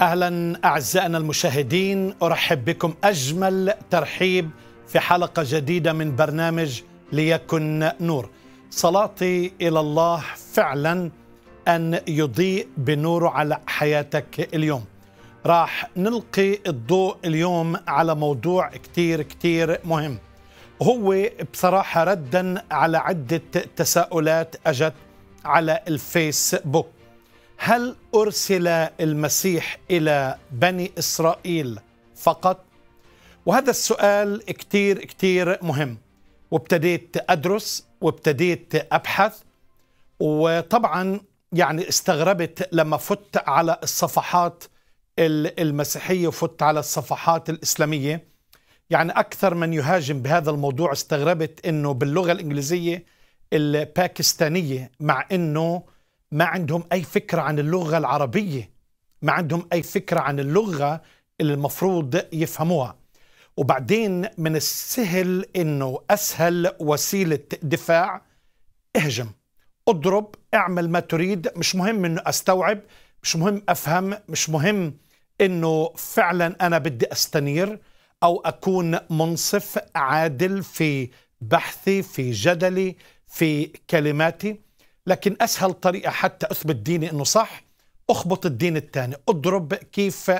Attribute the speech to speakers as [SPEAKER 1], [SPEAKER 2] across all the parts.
[SPEAKER 1] اهلا اعزائنا المشاهدين ارحب بكم اجمل ترحيب في حلقه جديده من برنامج ليكن نور صلاتي الى الله فعلا ان يضيء بنوره على حياتك اليوم راح نلقي الضوء اليوم على موضوع كتير كتير مهم هو بصراحه ردا على عده تساؤلات اجت على الفيسبوك هل أرسل المسيح إلى بني إسرائيل فقط؟ وهذا السؤال كتير كتير مهم وابتديت أدرس وابتديت أبحث وطبعا يعني استغربت لما فت على الصفحات المسيحية وفت على الصفحات الإسلامية يعني أكثر من يهاجم بهذا الموضوع استغربت أنه باللغة الإنجليزية الباكستانية مع أنه ما عندهم أي فكرة عن اللغة العربية ما عندهم أي فكرة عن اللغة اللي المفروض يفهموها وبعدين من السهل أنه أسهل وسيلة دفاع اهجم اضرب اعمل ما تريد مش مهم أنه أستوعب مش مهم أفهم مش مهم أنه فعلا أنا بدي أستنير أو أكون منصف عادل في بحثي في جدلي في كلماتي لكن أسهل طريقة حتى أثبت ديني أنه صح أخبط الدين الثاني أضرب كيف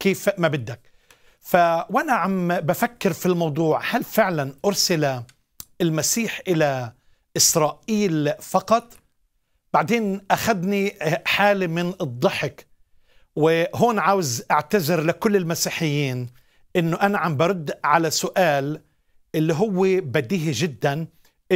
[SPEAKER 1] كيف ما بدك فوأنا عم بفكر في الموضوع هل فعلا أرسل المسيح إلى إسرائيل فقط بعدين أخذني حالة من الضحك وهون عاوز أعتذر لكل المسيحيين أنه أنا عم برد على سؤال اللي هو بديهي جداً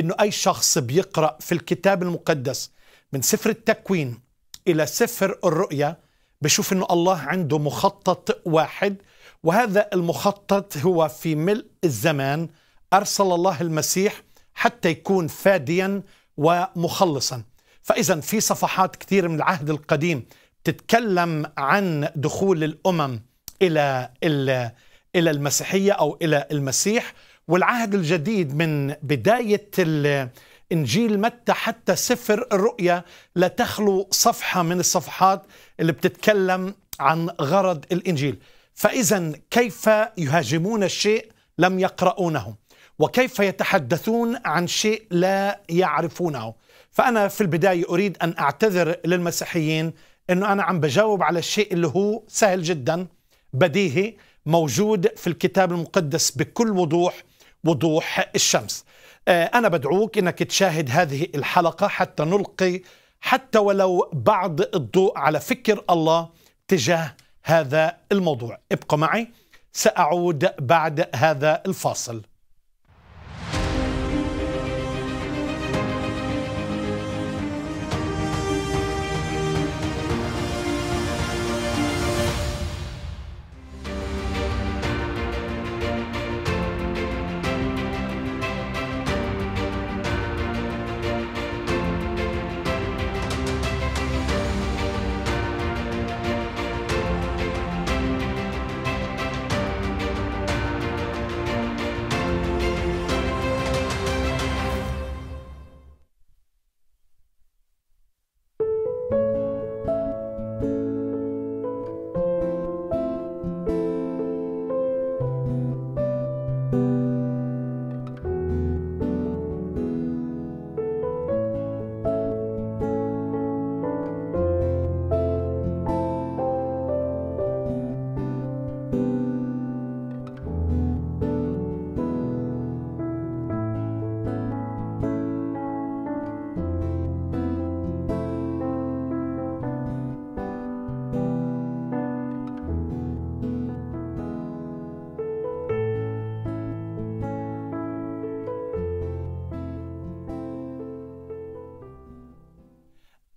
[SPEAKER 1] انه اي شخص بيقرا في الكتاب المقدس من سفر التكوين الى سفر الرؤيا بشوف انه الله عنده مخطط واحد وهذا المخطط هو في ملء الزمان ارسل الله المسيح حتى يكون فاديا ومخلصا فاذا في صفحات كثير من العهد القديم تتكلم عن دخول الامم الى الى المسيحيه او الى المسيح والعهد الجديد من بداية إنجيل متى حتى سفر الرؤيا لا تخلو صفحة من الصفحات اللي بتتكلم عن غرض الإنجيل فإذا كيف يهاجمون الشيء لم يقرؤونه وكيف يتحدثون عن شيء لا يعرفونه فأنا في البداية أريد أن أعتذر للمسيحيين أنه أنا عم بجاوب على الشيء اللي هو سهل جدا بديهي موجود في الكتاب المقدس بكل وضوح وضوح الشمس آه، أنا بدعوك أنك تشاهد هذه الحلقة حتى نلقي حتى ولو بعض الضوء على فكر الله تجاه هذا الموضوع ابقى معي سأعود بعد هذا الفاصل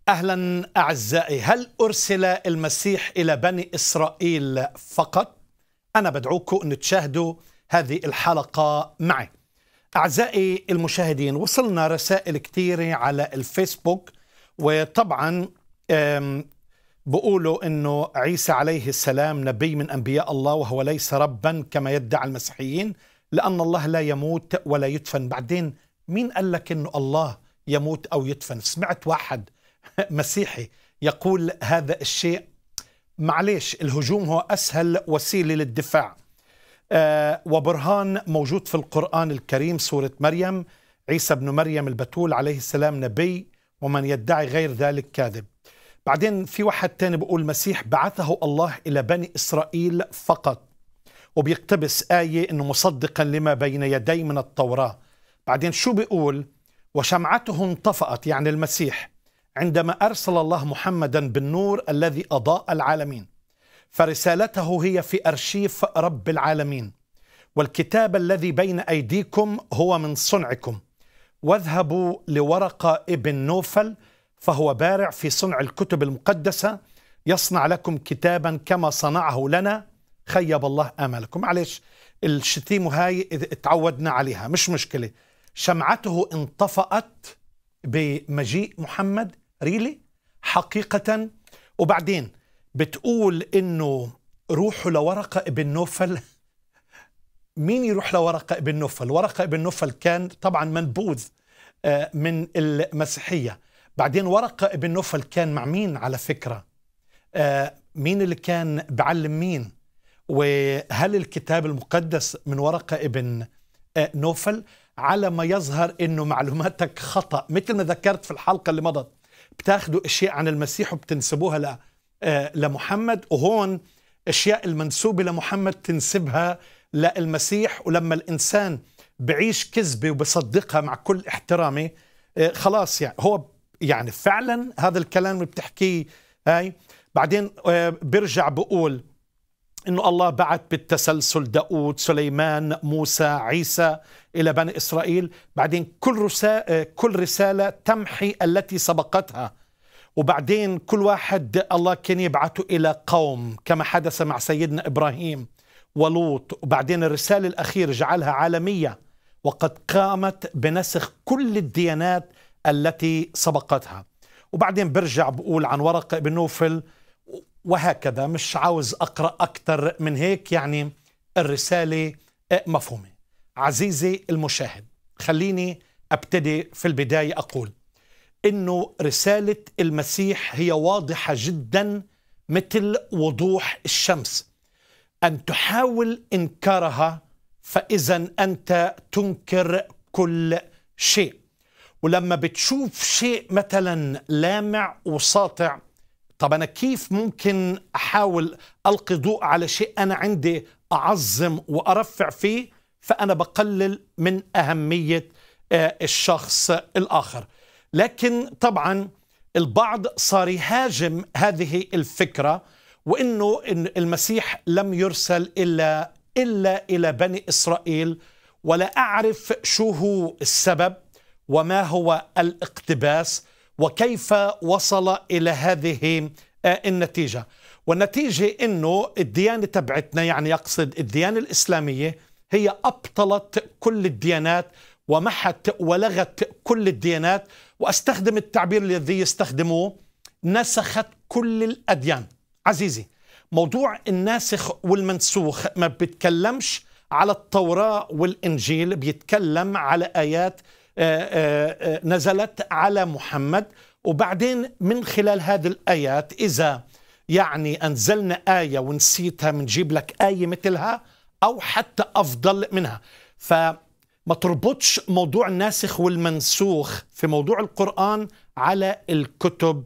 [SPEAKER 1] اهلا اعزائي هل ارسل المسيح الى بني اسرائيل فقط انا بدعوكم ان تشاهدوا هذه الحلقه معي اعزائي المشاهدين وصلنا رسائل كثيره على الفيسبوك وطبعا بقولوا انه عيسى عليه السلام نبي من انبياء الله وهو ليس ربا كما يدعي المسيحيين لان الله لا يموت ولا يدفن بعدين مين قال لك انه الله يموت او يدفن سمعت واحد مسيحي يقول هذا الشيء معليش الهجوم هو أسهل وسيلة للدفاع آه، وبرهان موجود في القرآن الكريم سورة مريم عيسى بن مريم البتول عليه السلام نبي ومن يدعي غير ذلك كاذب بعدين في واحد تاني بيقول مسيح بعثه الله إلى بني إسرائيل فقط وبيقتبس آية أنه مصدقا لما بين يدي من التوراة بعدين شو بيقول وشمعته انطفأت يعني المسيح عندما أرسل الله محمدا بالنور الذي أضاء العالمين فرسالته هي في أرشيف رب العالمين والكتاب الذي بين أيديكم هو من صنعكم واذهبوا لورقة ابن نوفل فهو بارع في صنع الكتب المقدسة يصنع لكم كتابا كما صنعه لنا خيب الله آمالكم معلش الشتيم هاي اتعودنا عليها مش مشكلة شمعته انطفأت بمجيء محمد ريلي حقيقة وبعدين بتقول انه روحوا لورقة ابن نوفل مين يروح لورقة ابن نوفل ورقة ابن نوفل كان طبعا منبوذ آه، من المسيحية بعدين ورقة ابن نوفل كان مع مين على فكرة آه، مين اللي كان بعلم مين وهل الكتاب المقدس من ورقة ابن آه، نوفل على ما يظهر انه معلوماتك خطا مثل ما ذكرت في الحلقه اللي مضت بتاخذوا اشياء عن المسيح وبتنسبوها ل آه، لمحمد وهون اشياء المنسوبه لمحمد تنسبها للمسيح ولما الانسان بعيش كذبه وبصدقها مع كل احترامي آه، خلاص يعني هو يعني فعلا هذا الكلام اللي بتحكيه هاي بعدين آه، برجع بقول أنه الله بعث بالتسلسل داود سليمان موسى عيسى إلى بني إسرائيل بعدين كل رسالة, كل رسالة تمحي التي سبقتها وبعدين كل واحد الله كان يبعثه إلى قوم كما حدث مع سيدنا إبراهيم ولوط وبعدين الرسالة الأخيرة جعلها عالمية وقد قامت بنسخ كل الديانات التي سبقتها وبعدين برجع بقول عن ورقة بنوفل نوفل وهكذا مش عاوز أقرأ أكثر من هيك يعني الرسالة آه، مفهومة عزيزي المشاهد خليني أبتدي في البداية أقول إنه رسالة المسيح هي واضحة جدا مثل وضوح الشمس أن تحاول إنكارها فإذا أنت تنكر كل شيء ولما بتشوف شيء مثلا لامع وساطع طب أنا كيف ممكن أحاول ألقي ضوء على شيء أنا عندي أعظم وأرفع فيه فأنا بقلل من أهمية آه، الشخص الآخر لكن طبعا البعض صار يهاجم هذه الفكرة وإنه إن المسيح لم يرسل إلا إلا إلى بني إسرائيل ولا أعرف شو هو السبب وما هو الاقتباس وكيف وصل إلى هذه آه، النتيجة والنتيجة أنه الديانة تبعتنا يعني يقصد الديانة الإسلامية هي أبطلت كل الديانات ومحت ولغت كل الديانات وأستخدم التعبير الذي يستخدموه نسخت كل الأديان عزيزي موضوع الناسخ والمنسوخ ما بيتكلمش على التوراة والإنجيل بيتكلم على آيات آه، آه، آه، نزلت على محمد وبعدين من خلال هذه الآيات إذا يعني أنزلنا آية ونسيتها بنجيب لك آية مثلها أو حتى أفضل منها فما تربطش موضوع الناسخ والمنسوخ في موضوع القرآن على الكتب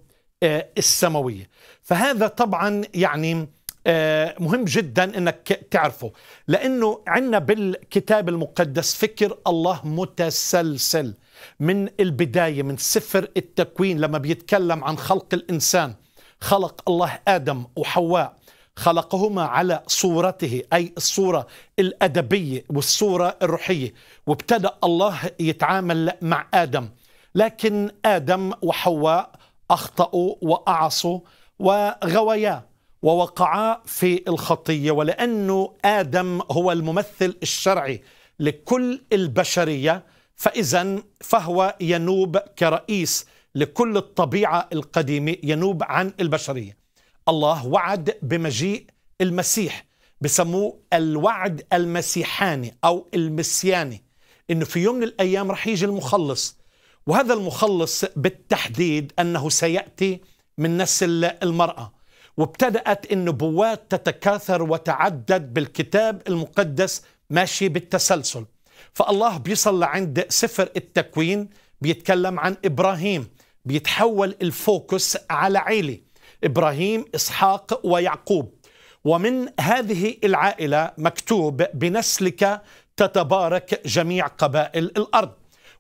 [SPEAKER 1] السماوية فهذا طبعا يعني آه، مهم جدا انك تعرفه لانه عندنا بالكتاب المقدس فكر الله متسلسل من البدايه من سفر التكوين لما بيتكلم عن خلق الانسان خلق الله ادم وحواء خلقهما على صورته اي الصوره الادبيه والصوره الروحيه وابتدا الله يتعامل مع ادم لكن ادم وحواء اخطاوا واعصوا وغويا ووقعا في الخطيه ولانه ادم هو الممثل الشرعي لكل البشريه فاذا فهو ينوب كرئيس لكل الطبيعه القديمه ينوب عن البشريه الله وعد بمجيء المسيح بسموه الوعد المسيحاني او المسياني انه في يوم من الايام رح يجي المخلص وهذا المخلص بالتحديد انه سياتي من نسل المراه وابتدأت النبوات تتكاثر وتعدد بالكتاب المقدس ماشي بالتسلسل فالله بيصل عند سفر التكوين بيتكلم عن إبراهيم بيتحول الفوكس على عيلة إبراهيم إسحاق ويعقوب ومن هذه العائلة مكتوب بنسلك تتبارك جميع قبائل الأرض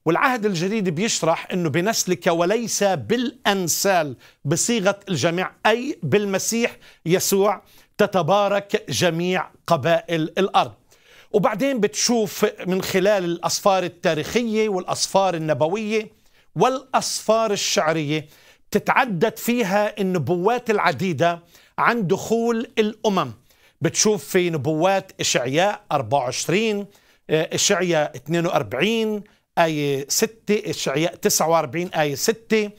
[SPEAKER 1] والعهد الجديد بيشرح انه بنسلك وليس بالانسال بصيغه الجميع اي بالمسيح يسوع تتبارك جميع قبائل الارض وبعدين بتشوف من خلال الاصفار التاريخيه والاصفار النبويه والاصفار الشعريه تتعدد فيها النبوات العديده عن دخول الامم بتشوف في نبوات اشعياء 24 اشعياء 42 آية 6 إشعياء 49 آية 6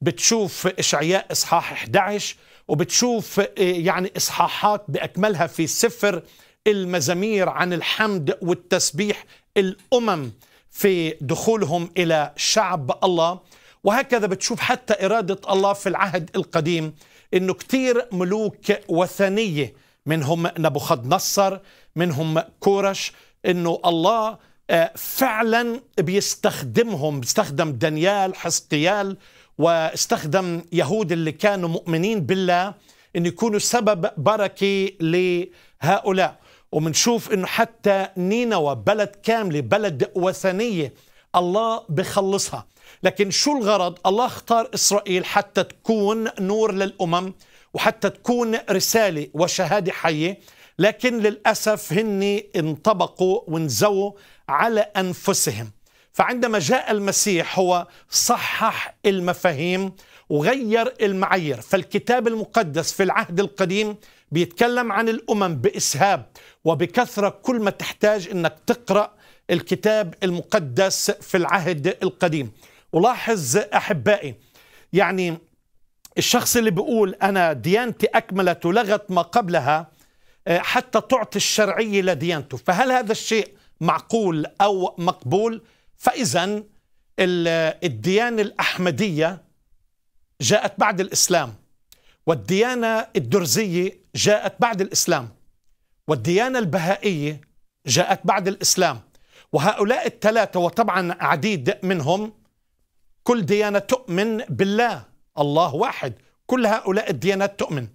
[SPEAKER 1] بتشوف إشعياء إصحاح 11 وبتشوف آه، يعني إصحاحات بأكملها في سفر المزامير عن الحمد والتسبيح الأمم في دخولهم إلى شعب الله وهكذا بتشوف حتى إرادة الله في العهد القديم أنه كتير ملوك وثنية منهم نبوخذ نصر منهم كورش أنه الله فعلا بيستخدمهم بيستخدم دانيال حسقيال واستخدم يهود اللي كانوا مؤمنين بالله أن يكونوا سبب بركة لهؤلاء ومنشوف أنه حتى نينوى بلد كاملة بلد وثنية الله بخلصها لكن شو الغرض الله اختار إسرائيل حتى تكون نور للأمم وحتى تكون رسالة وشهادة حية لكن للأسف هن انطبقوا وانزووا على انفسهم فعندما جاء المسيح هو صحح المفاهيم وغير المعايير فالكتاب المقدس في العهد القديم بيتكلم عن الامم باسهاب وبكثره كل ما تحتاج انك تقرا الكتاب المقدس في العهد القديم ولاحظ احبائي يعني الشخص اللي بيقول انا ديانتي اكملت ولغت ما قبلها آه، حتى تعطي الشرعيه لديانته فهل هذا الشيء معقول أو مقبول فإذا الديانة الأحمدية جاءت بعد الإسلام والديانة الدرزية جاءت بعد الإسلام والديانة البهائية جاءت بعد الإسلام وهؤلاء الثلاثة وطبعا عديد منهم كل ديانة تؤمن بالله الله واحد كل هؤلاء الديانات تؤمن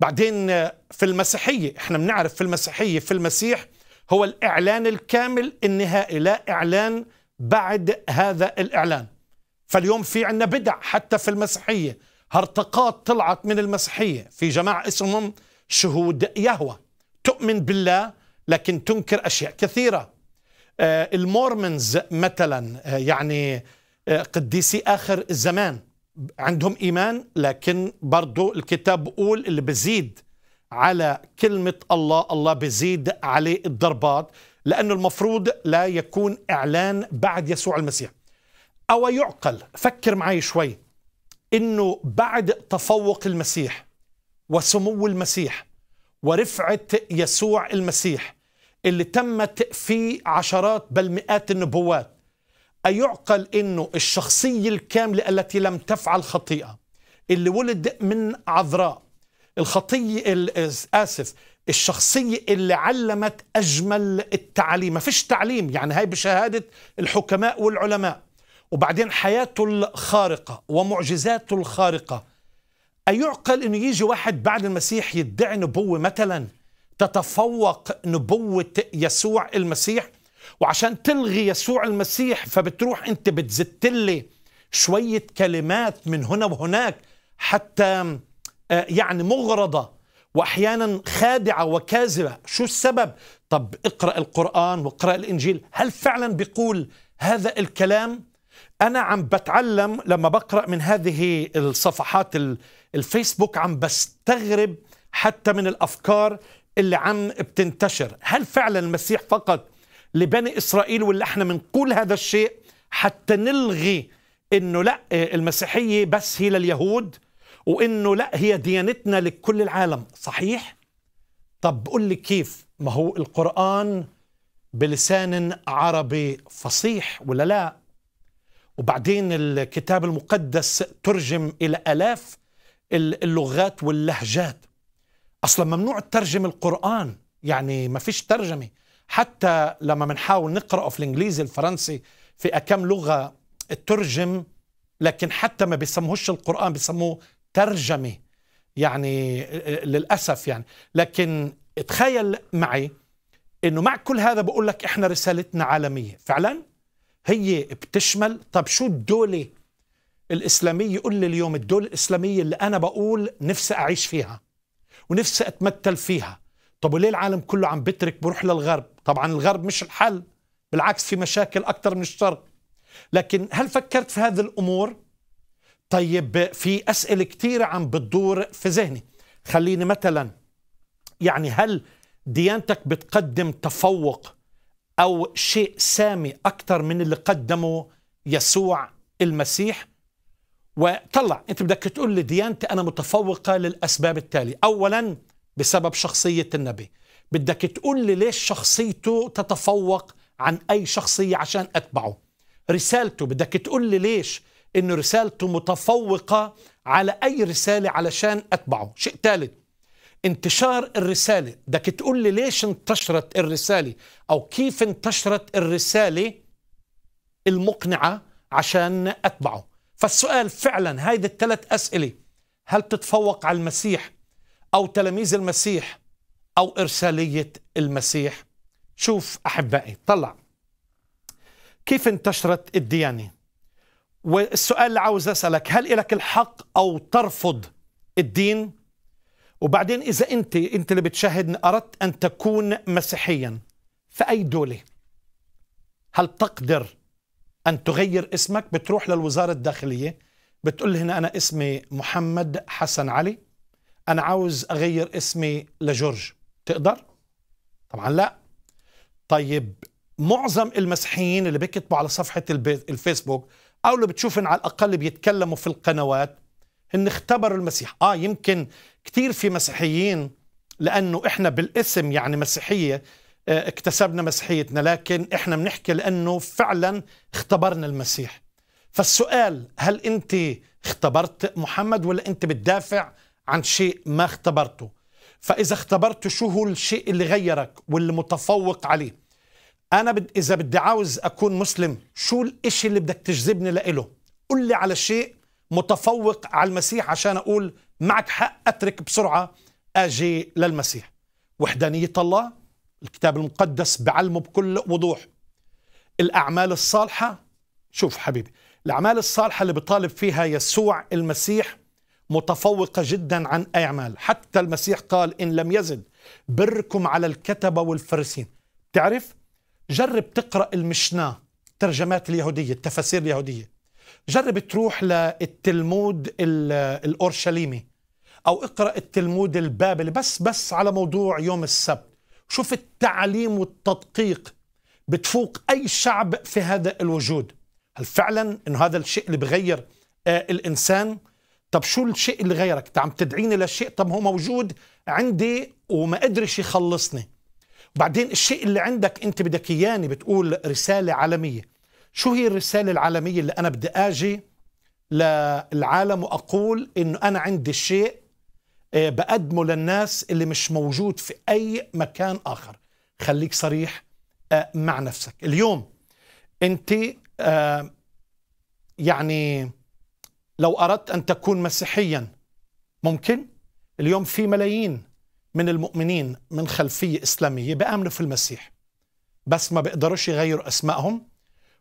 [SPEAKER 1] بعدين في المسيحية احنا بنعرف في المسيحية في المسيح هو الإعلان الكامل النهائي لا إعلان بعد هذا الإعلان فاليوم في عندنا بدع حتى في المسيحية هرطقات طلعت من المسيحية في جماعة اسمهم شهود يهوى تؤمن بالله لكن تنكر أشياء كثيرة آه، المورمنز مثلا آه، يعني آه، قديسي آخر الزمان عندهم إيمان لكن برضو الكتاب بقول اللي بزيد على كلمة الله الله بزيد عليه الضربات لأنه المفروض لا يكون إعلان بعد يسوع المسيح أو يعقل فكر معي شوي أنه بعد تفوق المسيح وسمو المسيح ورفعة يسوع المسيح اللي تمت في عشرات بل مئات النبوات أيعقل أنه الشخصية الكاملة التي لم تفعل خطيئة اللي ولد من عذراء الخطية آسف الشخصية اللي علمت أجمل التعليم ما فيش تعليم يعني هاي بشهادة الحكماء والعلماء وبعدين حياته الخارقة ومعجزاته الخارقة أيعقل أنه يجي واحد بعد المسيح يدعي نبوة مثلا تتفوق نبوة يسوع المسيح وعشان تلغي يسوع المسيح فبتروح أنت بتزتلي شوية كلمات من هنا وهناك حتى آه، يعني مغرضة واحيانا خادعه وكاذبه شو السبب طب اقرا القران واقرا الانجيل هل فعلا بيقول هذا الكلام انا عم بتعلم لما بقرا من هذه الصفحات الفيسبوك عم بستغرب حتى من الافكار اللي عم بتنتشر هل فعلا المسيح فقط لبني اسرائيل ولا احنا بنقول هذا الشيء حتى نلغي انه لا آه، المسيحيه بس هي لليهود وانه لا هي ديانتنا لكل العالم صحيح طب قل لي كيف ما هو القرآن بلسان عربي فصيح ولا لا وبعدين الكتاب المقدس ترجم إلى ألاف اللغات واللهجات أصلا ممنوع تترجم القرآن يعني ما فيش ترجمة حتى لما بنحاول نقرأه في الإنجليزي الفرنسي في أكم لغة ترجم لكن حتى ما بيسموهش القرآن بيسموه ترجمه يعني آه، للاسف يعني لكن تخيل معي انه مع كل هذا بقول لك احنا رسالتنا عالميه فعلا هي بتشمل طب شو الدوله الاسلاميه قل لي اليوم الدوله الاسلاميه اللي انا بقول نفسي اعيش فيها ونفسي اتمثل فيها طب وليه العالم كله عم بترك بروح للغرب طبعا الغرب مش الحل بالعكس في مشاكل اكثر من الشرق لكن هل فكرت في هذه الامور طيب في أسئلة كتيرة عم بتدور في ذهني خليني مثلا يعني هل ديانتك بتقدم تفوق أو شيء سامي أكثر من اللي قدمه يسوع المسيح وطلع أنت بدك تقول لي ديانتي أنا متفوقة للأسباب التالية أولا بسبب شخصية النبي بدك تقول لي ليش شخصيته تتفوق عن أي شخصية عشان أتبعه رسالته بدك تقول لي ليش أن رسالته متفوقة على أي رسالة علشان أتبعه شيء ثالث انتشار الرسالة بدك تقول لي ليش انتشرت الرسالة أو كيف انتشرت الرسالة المقنعة عشان أتبعه فالسؤال فعلا هذه الثلاث أسئلة هل تتفوق على المسيح أو تلاميذ المسيح أو إرسالية المسيح شوف أحبائي طلع كيف انتشرت الديانة والسؤال اللي عاوز أسألك هل لك الحق أو ترفض الدين؟ وبعدين إذا أنت أنت اللي بتشاهدني أردت أن تكون مسيحيا في أي دولة هل تقدر أن تغير اسمك بتروح للوزارة الداخلية بتقول هنا أنا اسمي محمد حسن علي أنا عاوز أغير اسمي لجورج تقدر؟ طبعا لا طيب معظم المسيحيين اللي بيكتبوا على صفحة الفيسبوك أو اللي بتشوفن على الأقل بيتكلموا في القنوات هن اختبروا المسيح آه يمكن كثير في مسيحيين لأنه إحنا بالاسم يعني مسيحية آه، اكتسبنا مسيحيتنا لكن إحنا بنحكي لأنه فعلا اختبرنا المسيح فالسؤال هل أنت اختبرت محمد ولا أنت بتدافع عن شيء ما اختبرته فإذا اختبرته شو هو الشيء اللي غيرك واللي متفوق عليه انا بد... اذا بدي عاوز اكون مسلم شو الاشي اللي بدك تجذبني لإله قل لي على شيء متفوق على المسيح عشان اقول معك حق اترك بسرعه اجي للمسيح وحدانيه الله الكتاب المقدس بعلمه بكل وضوح الاعمال الصالحه شوف حبيبي الاعمال الصالحه اللي بيطالب فيها يسوع المسيح متفوقه جدا عن اي اعمال حتى المسيح قال ان لم يزد بركم على الكتبه والفرسين تعرف جرب تقرأ المشناه ترجمات اليهودية التفاسير اليهودية جرب تروح للتلمود الأورشليمي أو اقرأ التلمود البابلي بس بس على موضوع يوم السبت شوف التعليم والتدقيق بتفوق أي شعب في هذا الوجود هل فعلا أنه هذا الشيء اللي بغير آه، الإنسان طب شو الشيء اللي غيرك عم تدعيني لشيء طب هو موجود عندي وما قدرش يخلصني بعدين الشيء اللي عندك انت بدك اياني بتقول رساله عالميه شو هي الرساله العالميه اللي انا بدي اجي للعالم واقول انه انا عندي شيء آه، بقدمه للناس اللي مش موجود في اي مكان اخر خليك صريح آه، مع نفسك اليوم انت آه، يعني لو اردت ان تكون مسيحيا ممكن اليوم في ملايين من المؤمنين من خلفية إسلامية بآمنوا في المسيح بس ما بيقدروش يغيروا أسمائهم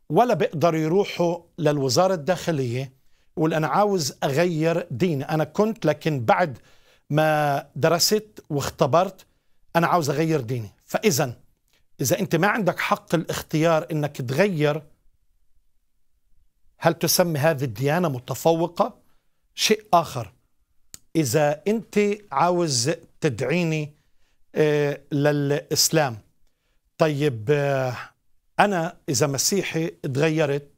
[SPEAKER 1] ولا بيقدروا يروحوا للوزارة الداخلية يقول أنا عاوز أغير ديني أنا كنت لكن بعد ما درست واختبرت أنا عاوز أغير ديني فإذا إذا أنت ما عندك حق الاختيار أنك تغير هل تسمي هذه الديانة متفوقة؟ شيء آخر إذا أنت عاوز تدعيني آه، للإسلام طيب آه، أنا إذا مسيحي تغيرت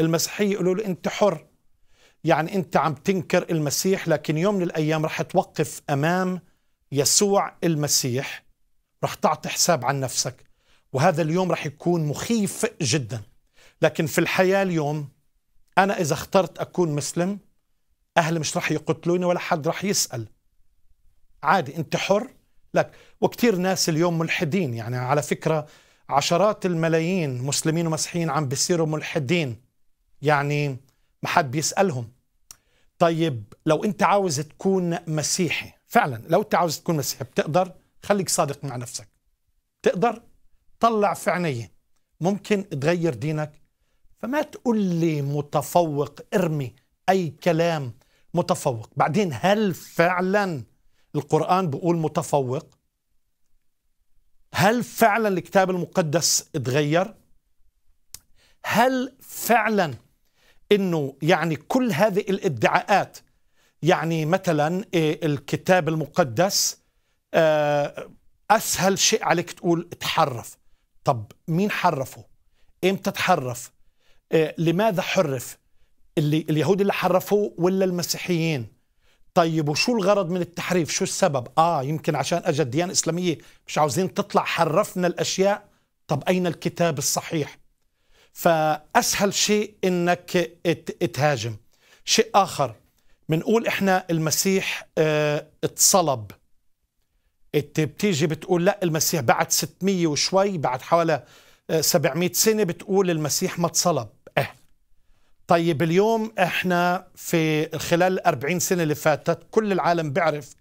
[SPEAKER 1] المسيحية يقولوا لي أنت حر يعني أنت عم تنكر المسيح لكن يوم من الأيام رح توقف أمام يسوع المسيح رح تعطي حساب عن نفسك وهذا اليوم رح يكون مخيف جدا لكن في الحياة اليوم أنا إذا اخترت أكون مسلم اهلي مش راح يقتلوني ولا حد راح يسال عادي انت حر لك وكثير ناس اليوم ملحدين يعني على فكره عشرات الملايين مسلمين ومسيحيين عم بيصيروا ملحدين يعني ما حد بيسالهم طيب لو انت عاوز تكون مسيحي فعلا لو انت عاوز تكون مسيحي بتقدر خليك صادق مع نفسك بتقدر طلع في عينيه ممكن تغير دينك فما تقول لي متفوق ارمي اي كلام متفوق بعدين هل فعلا القرآن بيقول متفوق هل فعلا الكتاب المقدس اتغير هل فعلا انه يعني كل هذه الادعاءات يعني مثلا إيه، الكتاب المقدس آه، اسهل شيء عليك تقول تحرف طب مين حرفه امتى تحرف إيه، لماذا حرف اللي اليهود اللي حرفوه ولا المسيحيين طيب وشو الغرض من التحريف شو السبب اه يمكن عشان اجت الديانة الاسلامية مش عاوزين تطلع حرفنا الاشياء طب اين الكتاب الصحيح فاسهل شيء انك تهاجم شيء اخر بنقول احنا المسيح اه اتصلب بتيجي بتقول لا المسيح بعد 600 وشوي بعد حوالي 700 آه، سنه بتقول المسيح ما اتصلب طيب اليوم احنا في خلال 40 سنه اللي فاتت كل العالم بيعرف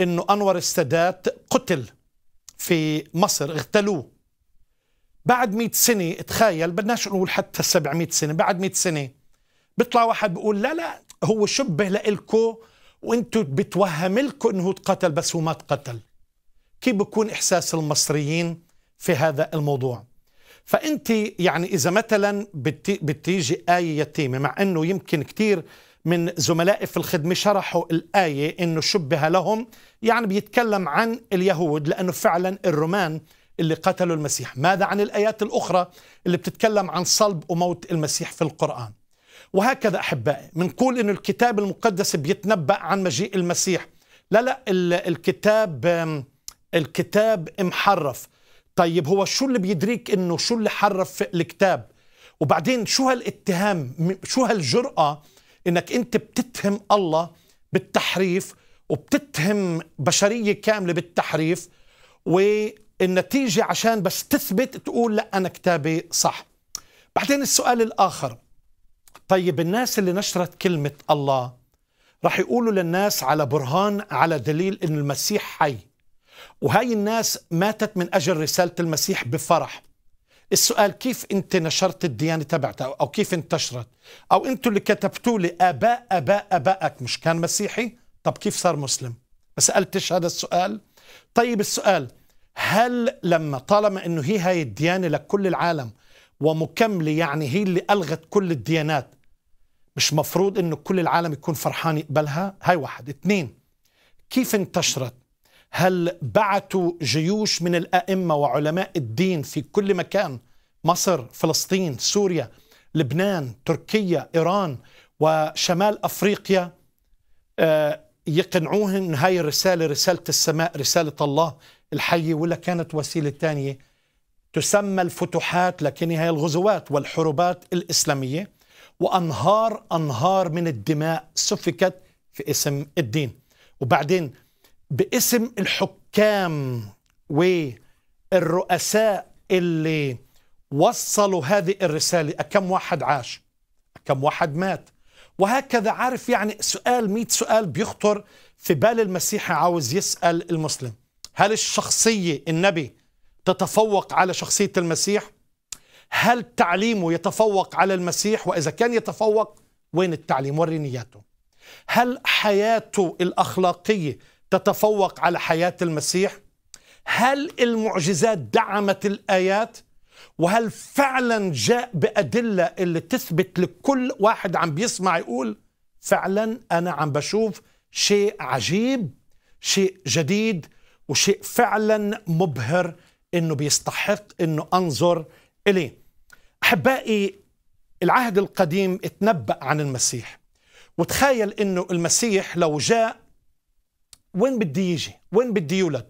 [SPEAKER 1] انه انور السادات قتل في مصر اغتالوه بعد 100 سنه تخيل بدناش نقول حتى 700 سنه بعد 100 سنه بيطلع واحد بيقول لا لا هو شبه لإلكو وانتو بتوهم لكم انه تقتل بس هو ما تقتل كيف بكون احساس المصريين في هذا الموضوع فأنت يعني إذا مثلا بتيجي آية يتيمة مع أنه يمكن كتير من زملائي في الخدمة شرحوا الآية أنه شبه لهم يعني بيتكلم عن اليهود لأنه فعلا الرومان اللي قتلوا المسيح ماذا عن الآيات الأخرى اللي بتتكلم عن صلب وموت المسيح في القرآن وهكذا أحبائي بنقول أن الكتاب المقدس بيتنبأ عن مجيء المسيح لا لا الكتاب الكتاب محرف طيب هو شو اللي بيدريك انه شو اللي حرف الكتاب وبعدين شو هالاتهام شو هالجرأة انك انت بتتهم الله بالتحريف وبتتهم بشرية كاملة بالتحريف والنتيجة عشان بس تثبت تقول لا أنا كتابي صح بعدين السؤال الآخر طيب الناس اللي نشرت كلمة الله رح يقولوا للناس على برهان على دليل أن المسيح حي وهاي الناس ماتت من أجل رسالة المسيح بفرح السؤال كيف انت نشرت الديانه تبعتها او كيف انتشرت او انتوا اللي كتبتوا لي اباء اباء ابائك مش كان مسيحي طب كيف صار مسلم ما سالتش هذا السؤال طيب السؤال هل لما طالما انه هي هاي الديانه لكل العالم ومكمله يعني هي اللي الغت كل الديانات مش مفروض انه كل العالم يكون فرحان يقبلها هاي واحد اثنين كيف انتشرت هل بعثوا جيوش من الأئمة وعلماء الدين في كل مكان مصر فلسطين سوريا لبنان تركيا إيران وشمال أفريقيا آه، يقنعوهم أن هاي الرسالة رسالة السماء رسالة الله الحية ولا كانت وسيلة ثانية تسمى الفتوحات لكن هي الغزوات والحروبات الإسلامية وأنهار أنهار من الدماء سفكت في اسم الدين وبعدين باسم الحكام والرؤساء اللي وصلوا هذه الرسالة كم واحد عاش كم واحد مات وهكذا عارف يعني سؤال مئة سؤال بيخطر في بال المسيح عاوز يسأل المسلم هل الشخصية النبي تتفوق على شخصية المسيح؟ هل تعليمه يتفوق على المسيح؟ وإذا كان يتفوق وين التعليم؟ ورينياته هل حياته الأخلاقية تتفوق على حياة المسيح؟ هل المعجزات دعمت الآيات؟ وهل فعلا جاء بأدلة اللي تثبت لكل واحد عم بيسمع يقول فعلا أنا عم بشوف شيء عجيب شيء جديد وشيء فعلا مبهر انه بيستحق انه انظر اليه احبائي العهد القديم اتنبأ عن المسيح وتخيل انه المسيح لو جاء وين بدي يجي وين بدي يولد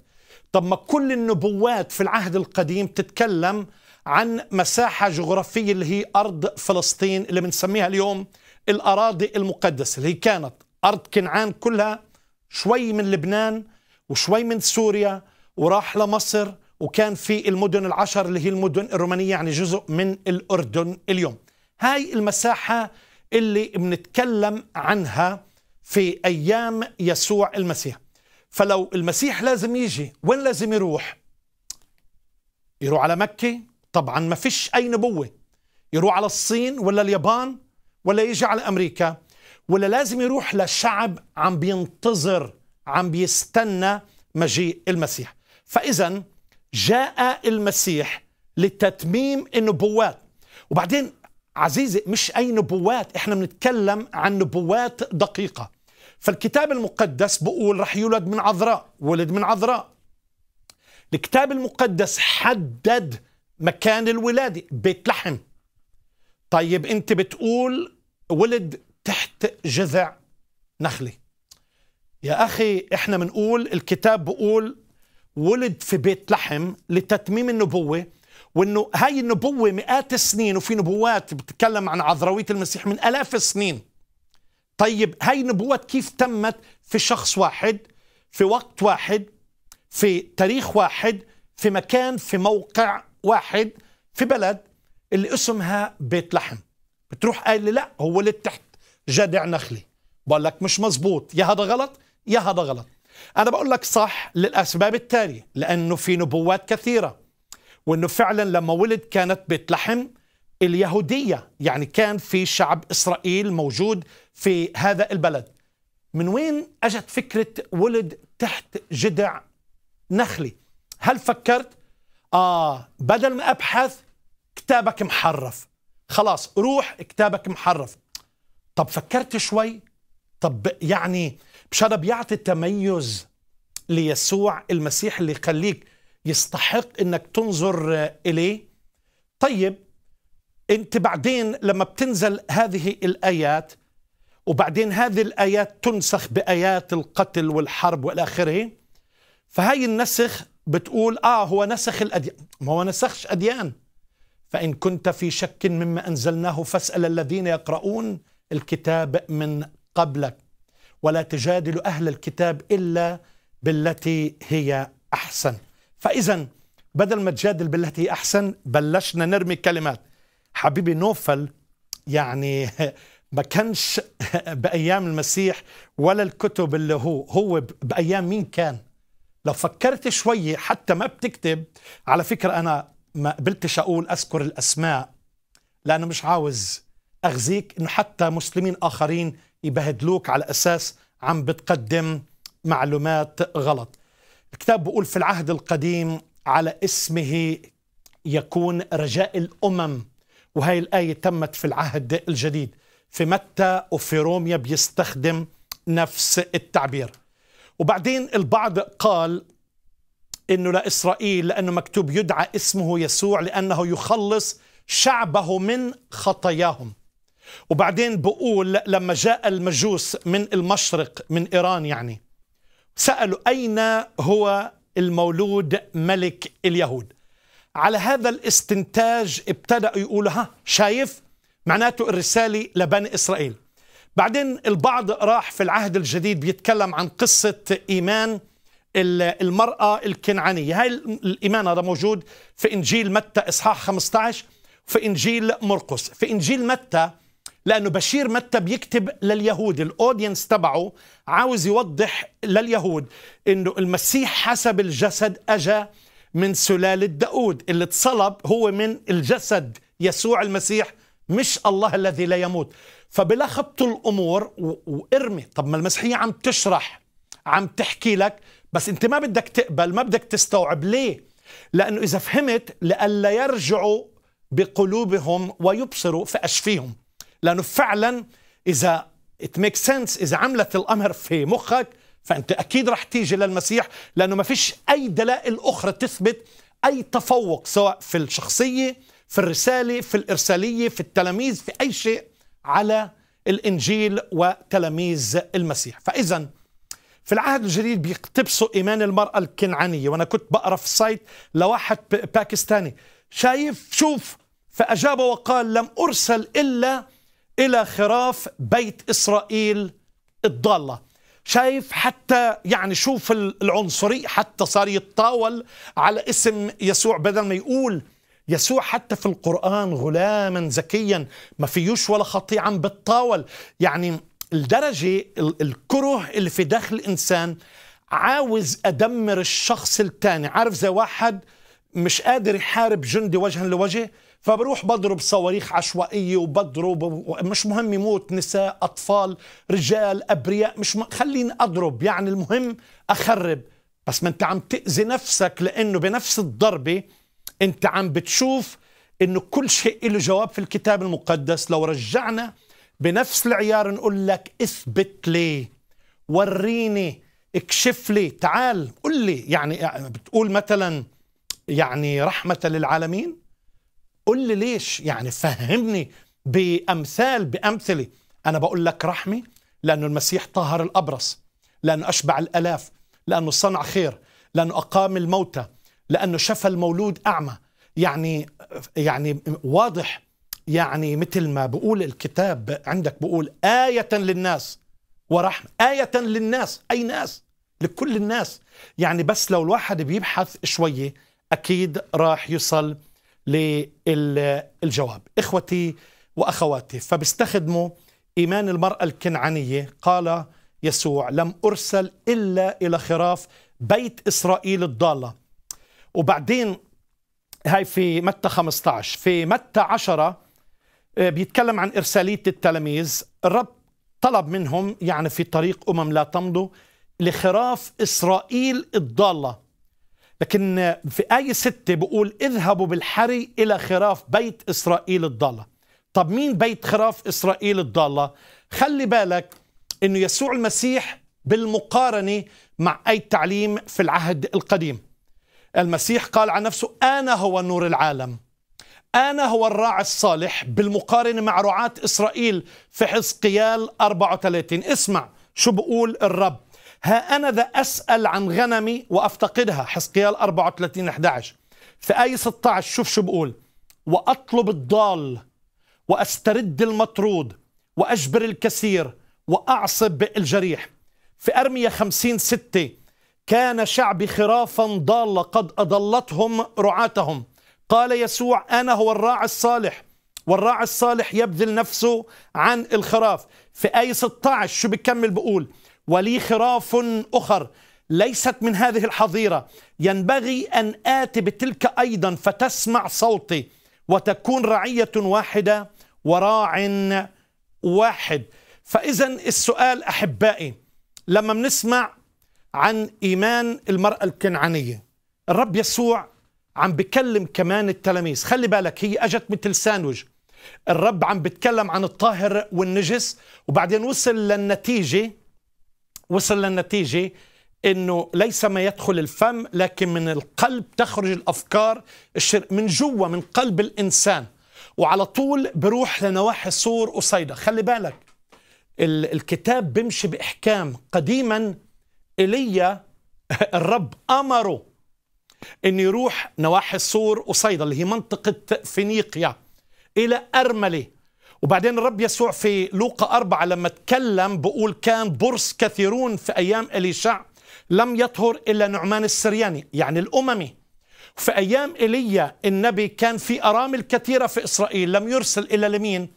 [SPEAKER 1] طب ما كل النبوات في العهد القديم تتكلم عن مساحة جغرافية اللي هي أرض فلسطين اللي بنسميها اليوم الأراضي المقدسة اللي هي كانت أرض كنعان كلها شوي من لبنان وشوي من سوريا وراح لمصر وكان في المدن العشر اللي هي المدن الرومانية يعني جزء من الأردن اليوم هاي المساحة اللي بنتكلم عنها في أيام يسوع المسيح فلو المسيح لازم يجي وين لازم يروح يروح على مكة طبعا ما فيش أي نبوة يروح على الصين ولا اليابان ولا يجي على أمريكا ولا لازم يروح لشعب عم بينتظر عم بيستنى مجيء المسيح فإذا جاء المسيح لتتميم النبوات وبعدين عزيزي مش أي نبوات احنا بنتكلم عن نبوات دقيقة فالكتاب المقدس بقول رح يولد من عذراء ولد من عذراء الكتاب المقدس حدد مكان الولادة بيت لحم طيب انت بتقول ولد تحت جذع نخلة يا أخي احنا بنقول الكتاب بقول ولد في بيت لحم لتتميم النبوة وانه هاي النبوة مئات السنين وفي نبوات بتتكلم عن عذراوية المسيح من آلاف السنين طيب هاي نبوة كيف تمت في شخص واحد في وقت واحد في تاريخ واحد في مكان في موقع واحد في بلد اللي اسمها بيت لحم بتروح قال لي لا هو اللي تحت جدع نخلي بقول لك مش مزبوط يا هذا غلط يا هذا غلط أنا بقول لك صح للأسباب التالية لأنه في نبوات كثيرة وأنه فعلا لما ولد كانت بيت لحم اليهودية يعني كان في شعب إسرائيل موجود في هذا البلد من وين أجت فكرة ولد تحت جدع نخلي هل فكرت آه بدل ما أبحث كتابك محرف خلاص روح كتابك محرف طب فكرت شوي طب يعني بشرى بيعطي تميز ليسوع المسيح اللي يخليك يستحق انك تنظر اليه طيب انت بعدين لما بتنزل هذه الايات وبعدين هذه الآيات تنسخ بآيات القتل والحرب والى آخره فهي النسخ بتقول آه هو نسخ الأديان ما هو نسخش أديان فإن كنت في شك مما أنزلناه فاسأل الذين يقرؤون الكتاب من قبلك ولا تجادل أهل الكتاب إلا بالتي هي أحسن فإذا بدل ما تجادل بالتي هي أحسن بلشنا نرمي كلمات حبيبي نوفل يعني ما كانش بايام المسيح ولا الكتب اللي هو هو بايام مين كان لو فكرت شوية حتى ما بتكتب على فكرة أنا ما قبلتش أقول أذكر الأسماء لأنه مش عاوز أغزيك إنه حتى مسلمين آخرين يبهدلوك على أساس عم بتقدم معلومات غلط الكتاب بيقول في العهد القديم على اسمه يكون رجاء الأمم وهي الآية تمت في العهد الجديد في متى وفي روميا بيستخدم نفس التعبير وبعدين البعض قال انه لاسرائيل لانه مكتوب يدعى اسمه يسوع لانه يخلص شعبه من خطاياهم وبعدين بقول لما جاء المجوس من المشرق من ايران يعني سالوا اين هو المولود ملك اليهود على هذا الاستنتاج ابتدأوا يقولوا ها شايف معناته الرسالة لبني إسرائيل بعدين البعض راح في العهد الجديد بيتكلم عن قصة إيمان المرأة الكنعانية هاي الإيمان هذا موجود في إنجيل متى إصحاح 15 في إنجيل مرقس في إنجيل متى لأنه بشير متى بيكتب لليهود الأودينس تبعه عاوز يوضح لليهود أنه المسيح حسب الجسد أجا من سلالة داود اللي اتصلب هو من الجسد يسوع المسيح مش الله الذي لا يموت فبلخبط الامور وارمي طب ما المسيحيه عم تشرح عم تحكي لك بس انت ما بدك تقبل ما بدك تستوعب ليه لانه اذا فهمت لالا يرجعوا بقلوبهم ويبصروا فاشفيهم لانه فعلا اذا ات ميك سنس اذا عملت الامر في مخك فانت اكيد رح تيجي للمسيح لانه ما فيش اي دلائل اخرى تثبت اي تفوق سواء في الشخصيه في الرسالة في الإرسالية في التلاميذ في أي شيء على الإنجيل وتلاميذ المسيح فإذا في العهد الجديد بيقتبسوا إيمان المرأة الكنعانية وأنا كنت بقرأ في سايت لواحد باكستاني شايف شوف فأجاب وقال لم أرسل إلا إلى خراف بيت إسرائيل الضالة شايف حتى يعني شوف العنصري حتى صار يتطاول على اسم يسوع بدل ما يقول يسوع حتى في القرآن غلاما زكيا ما فيوش ولا خطيعا عم بتطاول يعني الدرجة الكره اللي في داخل الإنسان عاوز أدمر الشخص التاني عارف زي واحد مش قادر يحارب جندي وجها لوجه فبروح بضرب صواريخ عشوائية وبضرب مش مهم يموت نساء أطفال رجال أبرياء مش م... خليني أضرب يعني المهم أخرب بس ما أنت عم تأذي نفسك لأنه بنفس الضربة انت عم بتشوف انه كل شيء له جواب في الكتاب المقدس لو رجعنا بنفس العيار نقول لك اثبت لي وريني اكشف لي تعال قل لي يعني بتقول مثلا يعني رحمة للعالمين قل لي ليش يعني فهمني بأمثال بأمثلة أنا بقول لك رحمة لأنه المسيح طهر الأبرص لأنه أشبع الألاف لأنه صنع خير لأنه أقام الموتى لأنه شفى المولود أعمى يعني يعني واضح يعني مثل ما بقول الكتاب عندك بقول آية للناس ورحمة آية للناس أي ناس لكل الناس يعني بس لو الواحد بيبحث شوية أكيد راح يصل للجواب إخوتي وأخواتي فبيستخدموا إيمان المرأة الكنعانية قال يسوع لم أرسل إلا إلى خراف بيت إسرائيل الضالة وبعدين هاي في متى 15 في متى 10 آه، بيتكلم عن إرسالية التلاميذ الرب طلب منهم يعني في طريق أمم لا تمضوا لخراف إسرائيل الضالة لكن في آية 6 بقول اذهبوا بالحري إلى خراف بيت إسرائيل الضالة طب مين بيت خراف إسرائيل الضالة؟ خلي بالك أنه يسوع المسيح بالمقارنة مع أي تعليم في العهد القديم المسيح قال عن نفسه أنا هو نور العالم أنا هو الراعي الصالح بالمقارنة مع رعاة إسرائيل في حزقيال 34 اسمع شو بقول الرب ها أنا ذا أسأل عن غنمي وأفتقدها حزقيال 34 11 في آية 16 شوف شو بقول وأطلب الضال وأسترد المطرود وأجبر الكثير وأعصب الجريح في أرمية 50 6 كان شعبي خرافا ضالة قد أضلتهم رعاتهم قال يسوع أنا هو الراعي الصالح والراعي الصالح يبذل نفسه عن الخراف في آية 16 شو بيكمل بقول ولي خراف أخر ليست من هذه الحظيرة ينبغي أن آتي بتلك أيضا فتسمع صوتي وتكون رعية واحدة وراع واحد فإذا السؤال أحبائي لما بنسمع عن إيمان المرأة الكنعانية الرب يسوع عم بكلم كمان التلاميذ خلي بالك هي أجت مثل ساندويج الرب عم بتكلم عن الطاهر والنجس وبعدين وصل للنتيجة وصل للنتيجة انه ليس ما يدخل الفم لكن من القلب تخرج الافكار الشر من جوا من قلب الانسان وعلى طول بروح لنواحي صور وصيدا خلي بالك الكتاب بيمشي باحكام قديما ايليا الرب امره ان يروح نواحي الصور وصيدا اللي هي منطقه فينيقيا الى ارمله وبعدين الرب يسوع في لوقا أربعة لما تكلم بقول كان برص كثيرون في أيام إليشع لم يطهر إلا نعمان السرياني يعني الأممي في أيام إيليا النبي كان في أرامل كثيرة في إسرائيل لم يرسل إلا لمين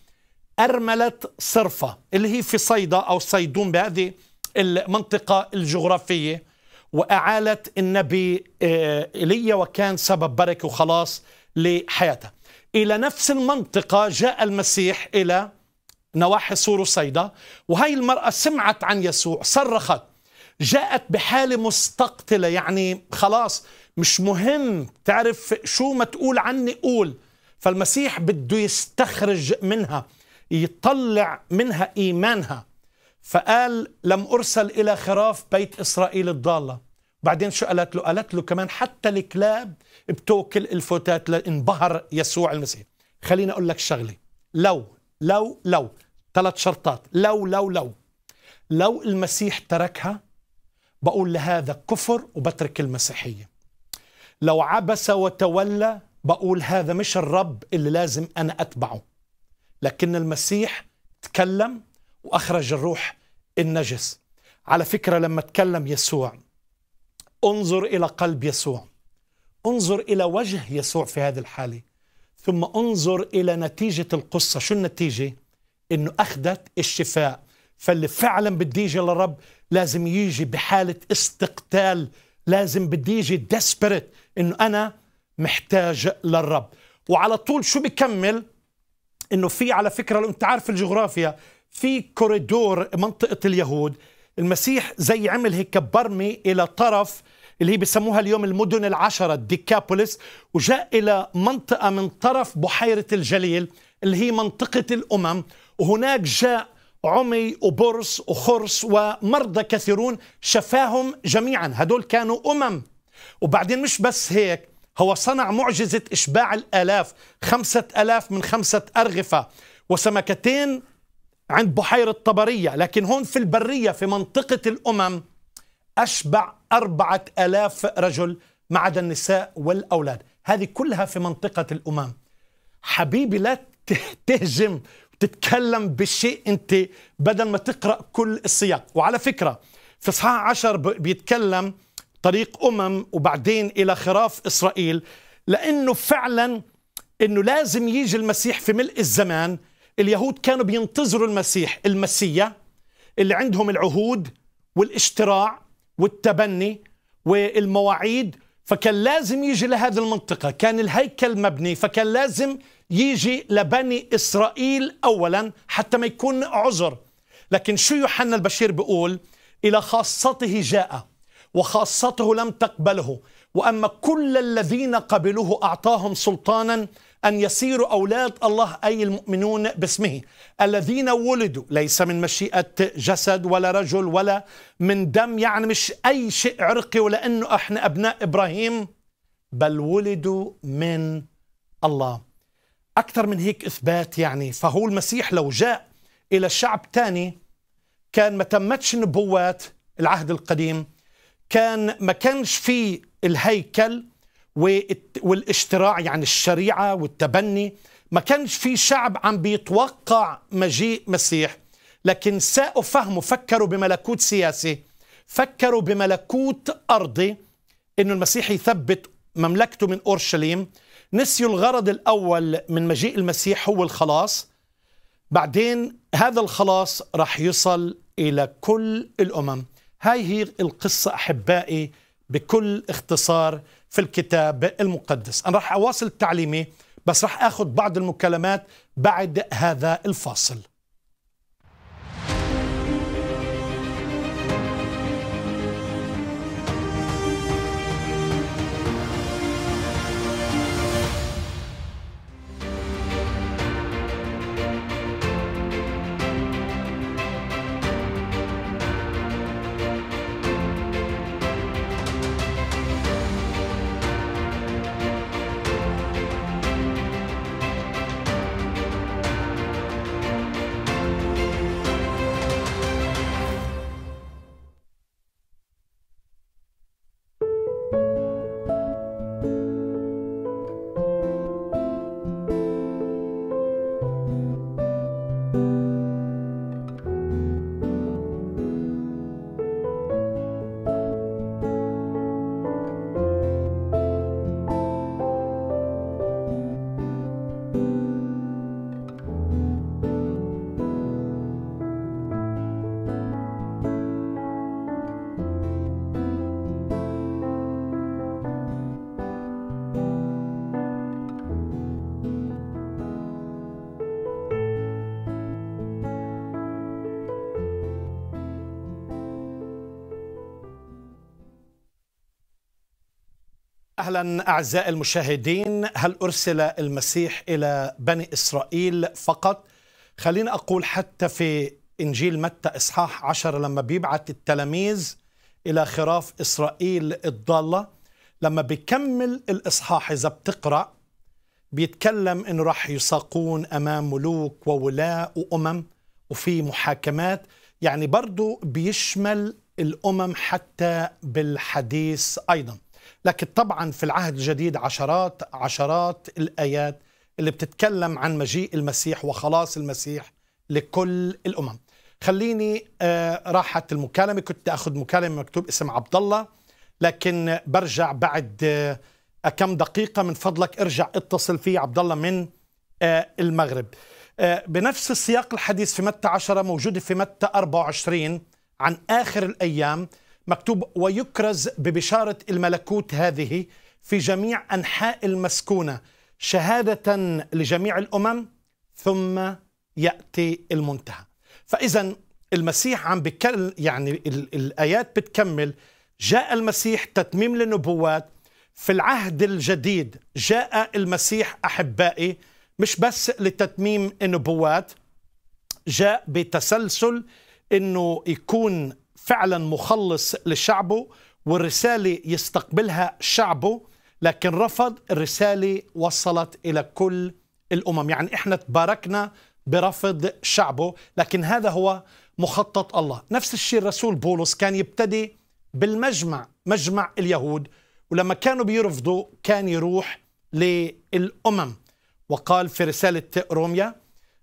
[SPEAKER 1] أرملة صرفة اللي هي في صيدا أو صيدون بهذه المنطقة الجغرافية وأعالت النبي إيليا آه، وكان سبب بركة وخلاص لحياته إلى نفس المنطقة جاء المسيح إلى نواحي سور صيدا وهي المرأة سمعت عن يسوع صرخت جاءت بحالة مستقتلة يعني خلاص مش مهم تعرف شو ما تقول عني قول فالمسيح بده يستخرج منها يطلع منها إيمانها فقال لم أرسل إلى خراف بيت إسرائيل الضالة بعدين شو قالت له قالت له كمان حتى الكلاب بتوكل الفتات لانبهر يسوع المسيح خليني أقول لك شغلة لو لو لو ثلاث شرطات لو لو لو لو المسيح تركها بقول لهذا كفر وبترك المسيحية لو عبس وتولى بقول هذا مش الرب اللي لازم أنا أتبعه لكن المسيح تكلم وأخرج الروح النجس على فكرة لما تكلم يسوع انظر إلى قلب يسوع انظر إلى وجه يسوع في هذه الحالة ثم انظر إلى نتيجة القصة شو النتيجة؟ إنه أخذت الشفاء فاللي فعلا بده يجي للرب لازم يجي بحالة استقتال لازم بده يجي ديسبرت إنه أنا محتاج للرب وعلى طول شو بكمل إنه في على فكرة لو أنت عارف الجغرافيا في كوريدور منطقة اليهود المسيح زي عمل هيك برمي إلى طرف اللي هي بسموها اليوم المدن العشرة الديكابوليس وجاء إلى منطقة من طرف بحيرة الجليل اللي هي منطقة الأمم وهناك جاء عمي وبرص وخرص ومرضى كثيرون شفاهم جميعا هدول كانوا أمم وبعدين مش بس هيك هو صنع معجزة إشباع الآلاف خمسة آلاف من خمسة أرغفة وسمكتين عند بحيرة طبرية لكن هون في البرية في منطقة الأمم أشبع أربعة ألاف رجل ما عدا النساء والأولاد هذه كلها في منطقة الأمم حبيبي لا تهجم تتكلم بشيء أنت بدل ما تقرأ كل السياق وعلى فكرة في صحاح عشر بيتكلم طريق أمم وبعدين إلى خراف إسرائيل لأنه فعلا أنه لازم يجي المسيح في ملء الزمان اليهود كانوا بينتظروا المسيح المسيا اللي عندهم العهود والاشتراع والتبني والمواعيد فكان لازم يجي لهذه المنطقة كان الهيكل مبني فكان لازم يجي لبني إسرائيل أولا حتى ما يكون عذر لكن شو يوحنا البشير بيقول إلى خاصته جاء وخاصته لم تقبله وأما كل الذين قبلوه أعطاهم سلطانا أن يصيروا أولاد الله أي المؤمنون باسمه الذين ولدوا ليس من مشيئة جسد ولا رجل ولا من دم يعني مش أي شيء عرقي ولا أنه إحنا أبناء إبراهيم بل ولدوا من الله أكثر من هيك إثبات يعني فهو المسيح لو جاء إلى شعب تاني كان ما تمتش نبوات العهد القديم كان ما كانش في الهيكل والاشتراع يعني الشريعة والتبني ما كانش في شعب عم بيتوقع مجيء مسيح لكن ساءوا فهموا فكروا بملكوت سياسي فكروا بملكوت أرضي أنه المسيح يثبت مملكته من أورشليم نسيوا الغرض الأول من مجيء المسيح هو الخلاص بعدين هذا الخلاص راح يصل إلى كل الأمم هاي هي القصة أحبائي بكل اختصار في الكتاب المقدس أنا راح أواصل تعليمي بس راح أخذ بعض المكالمات بعد هذا الفاصل أهلا أعزائي المشاهدين هل أرسل المسيح إلى بني إسرائيل فقط؟ خليني أقول حتى في إنجيل متى إصحاح عشر لما بيبعت التلاميذ إلى خراف إسرائيل الضالة لما بيكمل الإصحاح إذا بتقرأ بيتكلم إنه راح يساقون أمام ملوك وولاء وأمم وفي محاكمات يعني برضو بيشمل الأمم حتى بالحديث أيضاً لكن طبعا في العهد الجديد عشرات عشرات الآيات اللي بتتكلم عن مجيء المسيح وخلاص المسيح لكل الأمم خليني آه، راحت المكالمة كنت أخذ مكالمة مكتوب اسم عبد الله لكن برجع بعد آه، كم دقيقة من فضلك ارجع اتصل في عبد الله من آه، المغرب بنفس السياق الحديث في متى 10 موجودة في متى 24 عن آخر الأيام مكتوب ويكرز ببشارة الملكوت هذه في جميع أنحاء المسكونة شهادة لجميع الأمم ثم يأتي المنتهى فإذا المسيح عم بكل يعني الآيات بتكمل جاء المسيح تتميم للنبوات في العهد الجديد جاء المسيح أحبائي مش بس لتتميم النبوات جاء بتسلسل انه يكون فعلا مخلص لشعبه والرسالة يستقبلها شعبه لكن رفض الرسالة وصلت إلى كل الأمم يعني إحنا تباركنا برفض شعبه لكن هذا هو مخطط الله نفس الشيء الرسول بولس كان يبتدي بالمجمع مجمع اليهود ولما كانوا بيرفضوا كان يروح للأمم وقال في رسالة روميا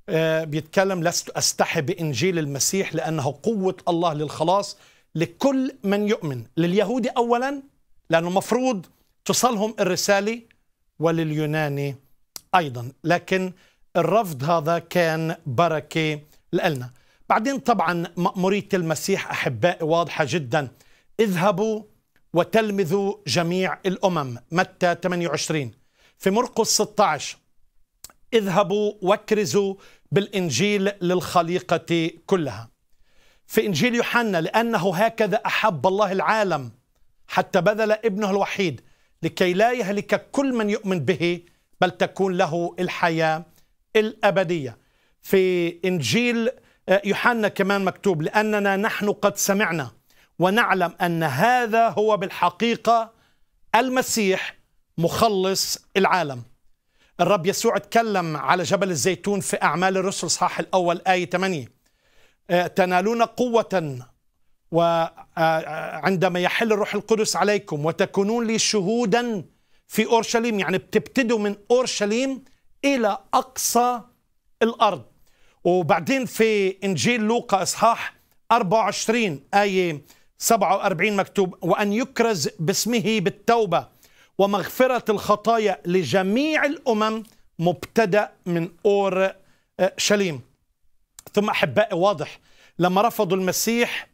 [SPEAKER 1] آه، بيتكلم لست أستحي بإنجيل المسيح لأنه قوة الله للخلاص لكل من يؤمن لليهودي أولا لأنه مفروض تصلهم الرسالة ولليوناني أيضا لكن الرفض هذا كان بركة لنا بعدين طبعا مأمورية المسيح أحبائي واضحة جدا اذهبوا وتلمذوا جميع الأمم متى 28 في مرقس 16 اذهبوا واكرزوا بالإنجيل للخليقة كلها في إنجيل يوحنا لأنه هكذا أحب الله العالم حتى بذل ابنه الوحيد لكي لا يهلك كل من يؤمن به بل تكون له الحياة الأبدية في إنجيل آه، يوحنا كمان مكتوب لأننا نحن قد سمعنا ونعلم أن هذا هو بالحقيقة المسيح مخلص العالم الرب يسوع اتكلم على جبل الزيتون في أعمال الرسل صحاح الأول آية 8 آه، تنالون قوة وعندما آه، آه، يحل الروح القدس عليكم وتكونون لي شهودا في أورشليم يعني بتبتدوا من أورشليم إلى أقصى الأرض وبعدين في إنجيل لوقا إصحاح 24 آية 47 مكتوب وأن يكرز باسمه بالتوبة ومغفرة الخطايا لجميع الأمم مبتدأ من أور آه، شليم ثم أحبائي واضح لما رفضوا المسيح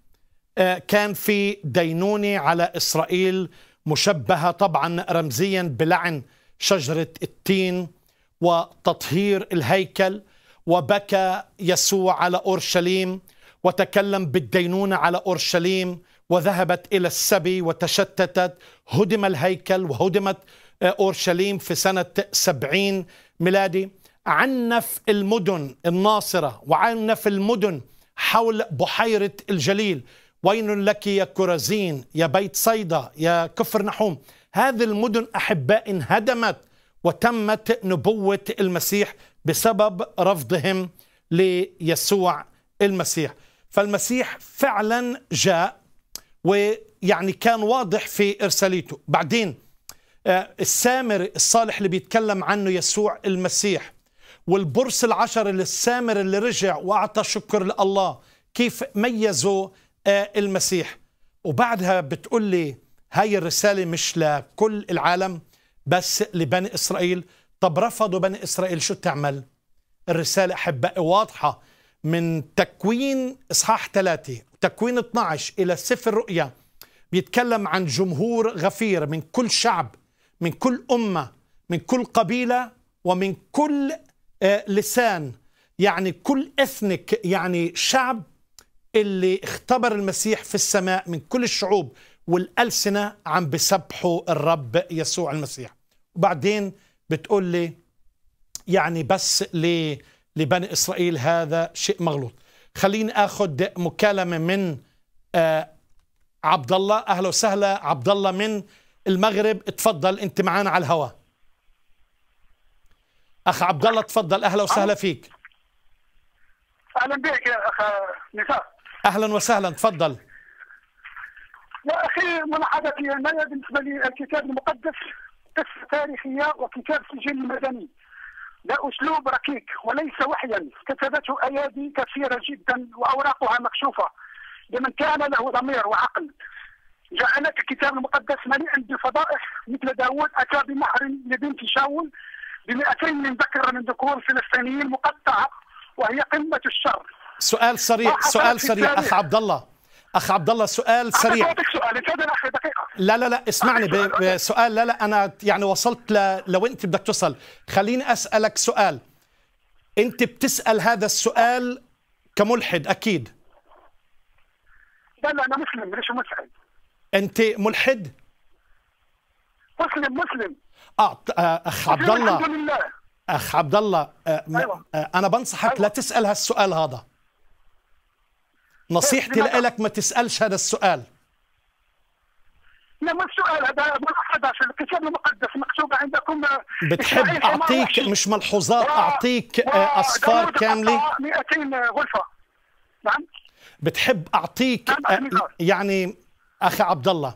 [SPEAKER 1] آه، كان في دينونة على إسرائيل مشبهة طبعا رمزيا بلعن شجرة التين وتطهير الهيكل وبكى يسوع على أورشليم وتكلم بالدينونة على أورشليم وذهبت إلى السبي وتشتتت هدم الهيكل وهدمت آه، أورشليم في سنة سبعين ميلادي عنف المدن الناصرة وعنف المدن حول بحيرة الجليل وين لك يا كرزين يا بيت صيدا يا كفر نحوم هذه المدن أحباء انهدمت وتمت نبوة المسيح بسبب رفضهم ليسوع المسيح فالمسيح فعلا جاء ويعني كان واضح في إرساليته بعدين آه، السامر الصالح اللي بيتكلم عنه يسوع المسيح والبرص العشر للسامر اللي رجع وأعطى شكر لله كيف ميزوا آه، المسيح وبعدها بتقول لي هاي الرسالة مش لكل العالم بس لبني إسرائيل طب رفضوا بني إسرائيل شو تعمل الرسالة أحبائي واضحة من تكوين إصحاح ثلاثه تكوين 12 إلى سفر الرؤيا بيتكلم عن جمهور غفير من كل شعب من كل أمة من كل قبيلة ومن كل آه، لسان يعني كل إثنك يعني شعب اللي اختبر المسيح في السماء من كل الشعوب والألسنة عم بسبحوا الرب يسوع المسيح وبعدين بتقول لي يعني بس ليه لبني إسرائيل هذا شيء مغلوط خليني أخذ مكالمة من آه، عبد الله أهلا وسهلا عبد الله من المغرب اتفضل أنت معانا على الهواء أخ عبد الله تفضل أهلا وسهلا فيك
[SPEAKER 2] أهلا بك يا أخ نساء
[SPEAKER 1] أهلا وسهلا تفضل
[SPEAKER 2] يا أخي ملاحظتي أنا بالنسبة لي الكتاب المقدس قصة تاريخية وكتاب سجل مدني ذا أسلوب ركيك وليس وحيا كتبته أيادي كثيرة جدا وأوراقها مكشوفة لمن كان له ضمير وعقل جعلت الكتاب المقدس مليئا بالفضائح مثل داوود أتى بمهر لبنت شاول بمئتين من ذكر من ذكور فلسطينيين مقطعة وهي قمة الشر سؤال سريع سؤال سريع أخ
[SPEAKER 1] عبد الله اخ عبد الله سؤال سريع انا
[SPEAKER 2] سؤال دقيقه
[SPEAKER 1] لا لا لا اسمعني بسؤال لا لا انا يعني وصلت ل... لو انت بدك توصل خليني اسالك سؤال انت بتسال هذا السؤال كملحد اكيد
[SPEAKER 2] لا لا انا مسلم ليش مسلم
[SPEAKER 1] انت ملحد
[SPEAKER 2] مسلم مسلم
[SPEAKER 1] اه, آه، اخ عبد الله الحمد لله اخ عبد الله آه، أيوة. آه، انا بنصحك أيوة. لا تسال هالسؤال هذا نصيحتي إيه، لك ما تسألش هذا السؤال
[SPEAKER 2] لا ما السؤال هذا ملحوظات الكتاب المقدس مكتوب عندكم بتحب أعطيك
[SPEAKER 1] مش ملحوظات أعطيك آه، أصفار كاملة
[SPEAKER 2] 200 غرفة نعم
[SPEAKER 1] بتحب أعطيك نعم، آه، يعني أخي عبد الله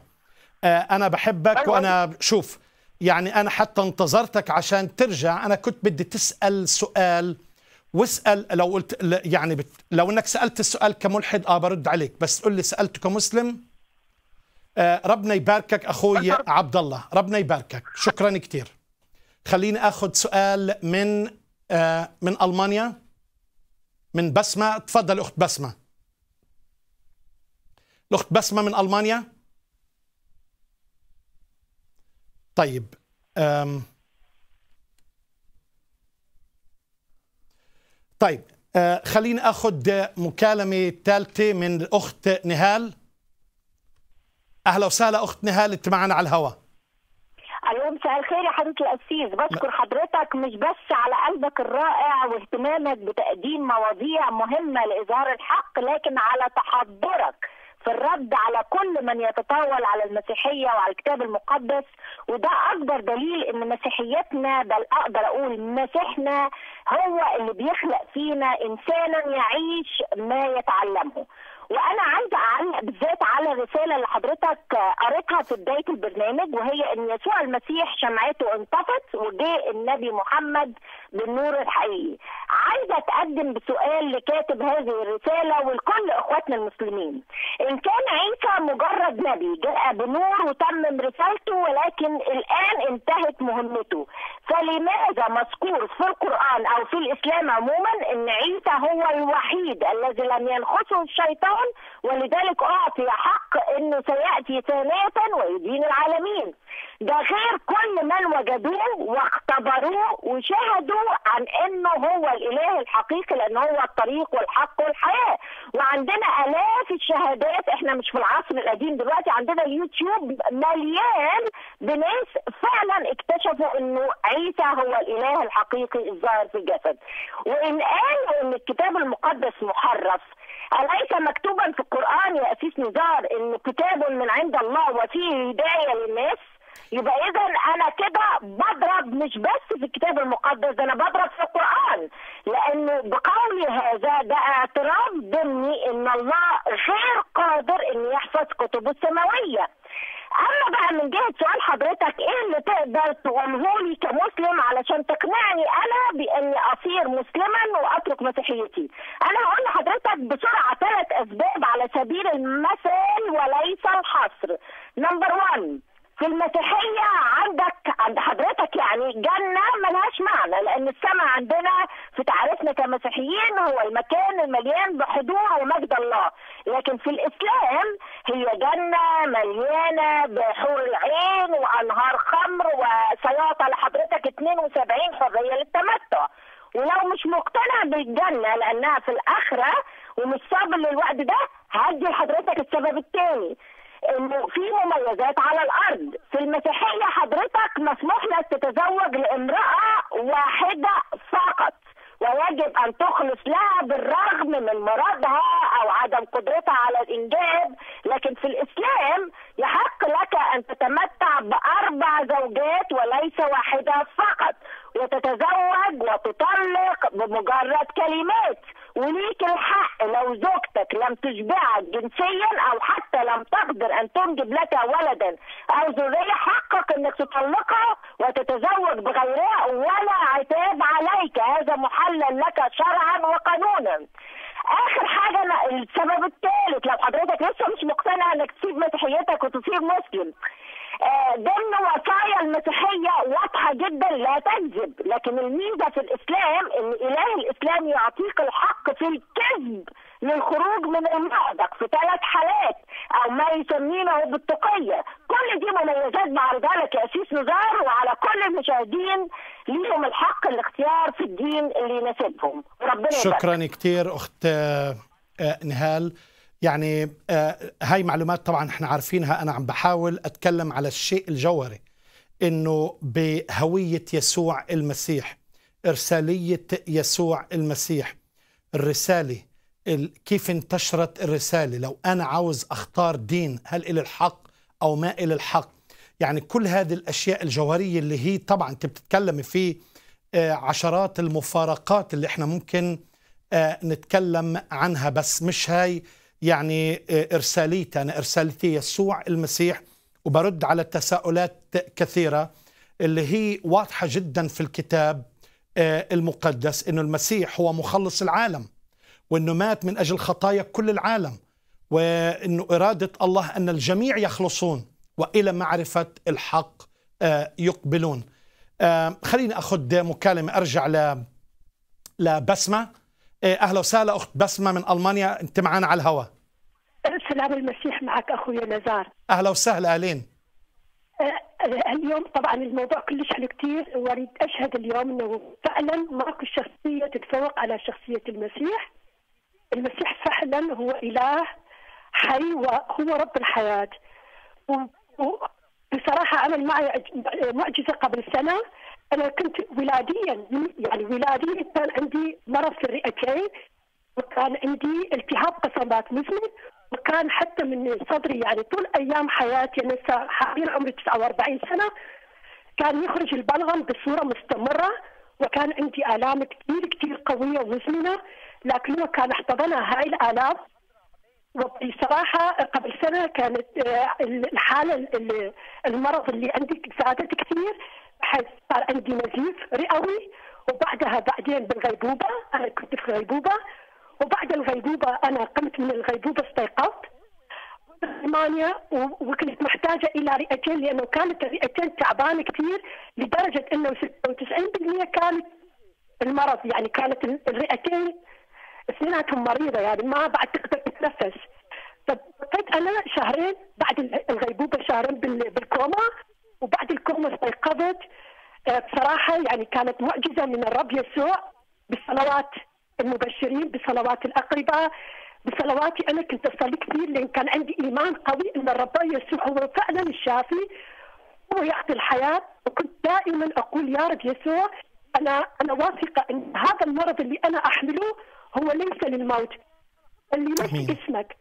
[SPEAKER 1] آه، أنا بحبك أيوة، وأنا أيوة. شوف يعني أنا حتى انتظرتك عشان ترجع أنا كنت بدي تسأل سؤال واسال لو قلت يعني بت لو انك سالت السؤال كملحد اه برد عليك بس قل لي سالته كمسلم آه ربنا يباركك اخوي عبد الله ربنا يباركك شكرا كثير خليني اخذ سؤال من آه من المانيا من بسمه تفضل اخت بسمه الاخت بسمه من المانيا طيب أم طيب آه، خليني اخذ مكالمه ثالثه من الاخت نهال اهلا وسهلا اخت نهال انت معنا على الهواء
[SPEAKER 3] الو مساء الخير يا حضره القسيس بشكر حضرتك مش بس على قلبك الرائع واهتمامك بتقديم مواضيع مهمه لاظهار الحق لكن على تحضرك في الرد على كل من يتطاول على المسيحيه وعلى الكتاب المقدس وده اكبر دليل ان مسيحيتنا بل اقدر اقول مسيحنا هو اللي بيخلق فينا انسانا يعيش ما يتعلمه وانا عايزه اعلق بالذات على الرساله اللي حضرتك قريتها في بدايه البرنامج وهي ان يسوع المسيح شمعته انطفت وجاء النبي محمد بالنور الحقيقي. عايزه اتقدم بسؤال لكاتب هذه الرساله ولكل اخواتنا المسلمين. ان كان عيسى مجرد نبي جاء بنور وتمم رسالته ولكن الان انتهت مهمته. فلماذا مذكور في القران او في الاسلام عموما ان عيسى هو الوحيد الذي لم ينخسه الشيطان القرآن ولذلك أعطي حق أنه سيأتي ثانية ويدين العالمين ده غير كل من وجدوه واختبروه وشهدوا عن انه هو الاله الحقيقي لان هو الطريق والحق والحياه وعندنا الاف الشهادات احنا مش في العصر القديم دلوقتي عندنا اليوتيوب مليان بناس فعلا اكتشفوا انه عيسى هو الاله الحقيقي الظاهر في الجسد وان قالوا ان الكتاب المقدس محرف أليس مكتوبا في القرآن يا أسيس نزار إن كتاب من عند الله وفيه هداية للناس يبقى اذا انا كده بضرب مش بس في الكتاب المقدس ده انا بضرب في القران لانه بقولي هذا ده اعتراف ضمني ان الله غير قادر ان يحفظ كتبه السماويه اما بقى من جهه سؤال حضرتك ايه اللي تقدر تقوله لي كمسلم علشان تقنعني انا باني اصير مسلما واترك مسيحيتي انا هقول لحضرتك بسرعه ثلاث اسباب على سبيل المثل وليس الحصر نمبر 1 في المسيحية عندك عند حضرتك يعني جنة ملهاش معنى لأن السماء عندنا في تعريفنا كمسيحيين هو المكان المليان بحضور ومجد الله لكن في الإسلام هي جنة مليانة بحور العين وأنهار خمر وسيعطى لحضرتك 72 حرية للتمتع ولو مش مقتنع بالجنة لأنها في الآخرة ومش صابر للوقت ده هدي لحضرتك السبب التاني انه في مميزات على الارض في المسيحيه حضرتك مسموح لك تتزوج لامراه واحده فقط ويجب ان تخلص لها بالرغم من مرضها او عدم قدرتها على الانجاب لكن في الاسلام يحق لك ان تتمتع زوجات وليس واحدة فقط وتتزوج وتطلق بمجرد كلمات وليك الحق لو زوجتك لم تشبعك جنسيا او حتى لم تقدر ان تنجب لك ولدا او ذريه حقك انك تطلقها وتتزوج بغيرها ولا عتاب عليك هذا محلل لك شرعا وقانونا اخر حاجه السبب الثالث لو حضرتك لسه مش مقتنع انك تسيب مسيحيتك وتصير مسلم آه، ضمن وصايا المسيحية واضحة جدا لا تكذب لكن الميزة في الإسلام إن إله الإسلام يعطيك الحق في الكذب للخروج من المأزق في ثلاث حالات أو ما يسمينه بالتقية كل دي مميزات بعرضها لك يا نزار وعلى كل المشاهدين ليهم الحق الاختيار في الدين اللي يناسبهم ربنا شكرا
[SPEAKER 1] كتير أخت آه، نهال يعني آه، هاي معلومات طبعا احنا عارفينها انا عم بحاول اتكلم على الشيء الجوهري انه بهويه يسوع المسيح ارساليه يسوع المسيح الرساله كيف انتشرت الرساله لو انا عاوز اختار دين هل الى الحق او ما الى الحق يعني كل هذه الاشياء الجوهريه اللي هي طبعا انت بتتكلم في آه، عشرات المفارقات اللي احنا ممكن آه، نتكلم عنها بس مش هاي يعني آه، إرساليتي أنا إرسالتي يسوع المسيح وبرد على تساؤلات كثيرة اللي هي واضحة جدا في الكتاب آه، المقدس أنه المسيح هو مخلص العالم وأنه مات من أجل خطايا كل العالم وأنه إرادة الله أن الجميع يخلصون وإلى معرفة الحق آه، يقبلون خليني أخذ مكالمة أرجع ل لبسمة إيه، اهلا وسهلا اخت بسمه من المانيا انت معنا على الهواء
[SPEAKER 4] سلام المسيح معك اخويا نزار
[SPEAKER 1] اهلا وسهلا الين
[SPEAKER 4] إيه، إيه، اليوم طبعا الموضوع كلش حلو كثير واريد اشهد اليوم انه فعلا ماكو شخصيه تتفوق على شخصيه المسيح المسيح فعلا هو اله حي وهو رب الحياه وبصراحه عمل معي معجزه قبل سنه انا كنت ولاديا يعني ولاديا كان عندي مرض في الرئتين وكان عندي التهاب قصبات مزمن وكان حتى من صدري يعني طول ايام حياتي انا يعني حاليا عمري 49 سنه كان يخرج البلغم بصوره مستمره وكان عندي الام كثير كثير قويه ومزمنه لكن هو كان احتضنها هاي الالام وبصراحه قبل سنه كانت آه، الحاله المرض اللي عندي ساعدت كثير حس صار عندي نزيف رئوي وبعدها بعدين بالغيبوبة أنا كنت في غيبوبة وبعد الغيبوبة أنا قمت من الغيبوبة استيقظت ألمانيا وكنت محتاجة إلى رئتين لأنه كانت الرئتين تعبانة كثير لدرجة أنه 96% كانت المرض يعني كانت الرئتين اثنيناتهم مريضة يعني ما بعد تقدر تتنفس فبقيت أنا شهرين بعد الغيبوبة شهرين بالكوما وبعد الكرمة استيقظت آه، بصراحة يعني كانت معجزة من الرب يسوع بالصلوات المبشرين بصلوات الأقرباء بصلواتي أنا كنت أصلي كثير لأن كان عندي إيمان قوي أن الرب يسوع هو فعلا الشافي هو يعطي الحياة وكنت دائما أقول يا رب يسوع أنا أنا واثقة أن هذا المرض اللي أنا أحمله هو ليس للموت اللي مش اسمك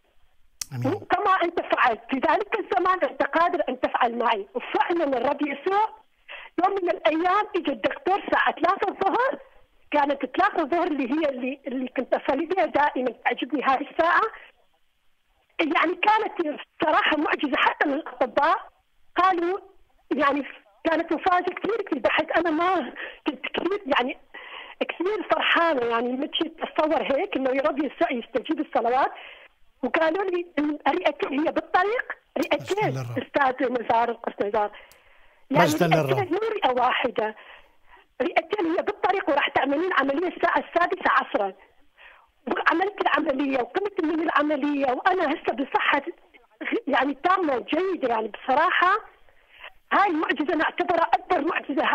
[SPEAKER 4] أنت فعلت في ذلك الزمان أنت قادر أن تفعل معي وفعلا الرب يسوع يوم من الأيام إجى الدكتور الساعة 3 الظهر كانت 3 الظهر اللي هي اللي, اللي كنت أصلي بها دائما تعجبني هذه الساعة يعني كانت صراحة معجزة حتى من الأطباء قالوا يعني كانت مفاجأة كثير كثير بحيث أنا ما كنت كثير يعني كثير فرحانة يعني متشي أتصور هيك إنه يا رب يسوع يستجيب الصلوات وقالوا لي رئتين هي بالطريق رئتين استاذ نزار نزار يعني رئتين مو رئه واحده رئتين هي بالطريق وراح تعملين عمليه الساعه السادسه عصرا وعملت العمليه وقمت من العمليه وانا هسه بصحه يعني تامه وجيده يعني بصراحه هاي المعجزه نعتبرها اكبر معجزه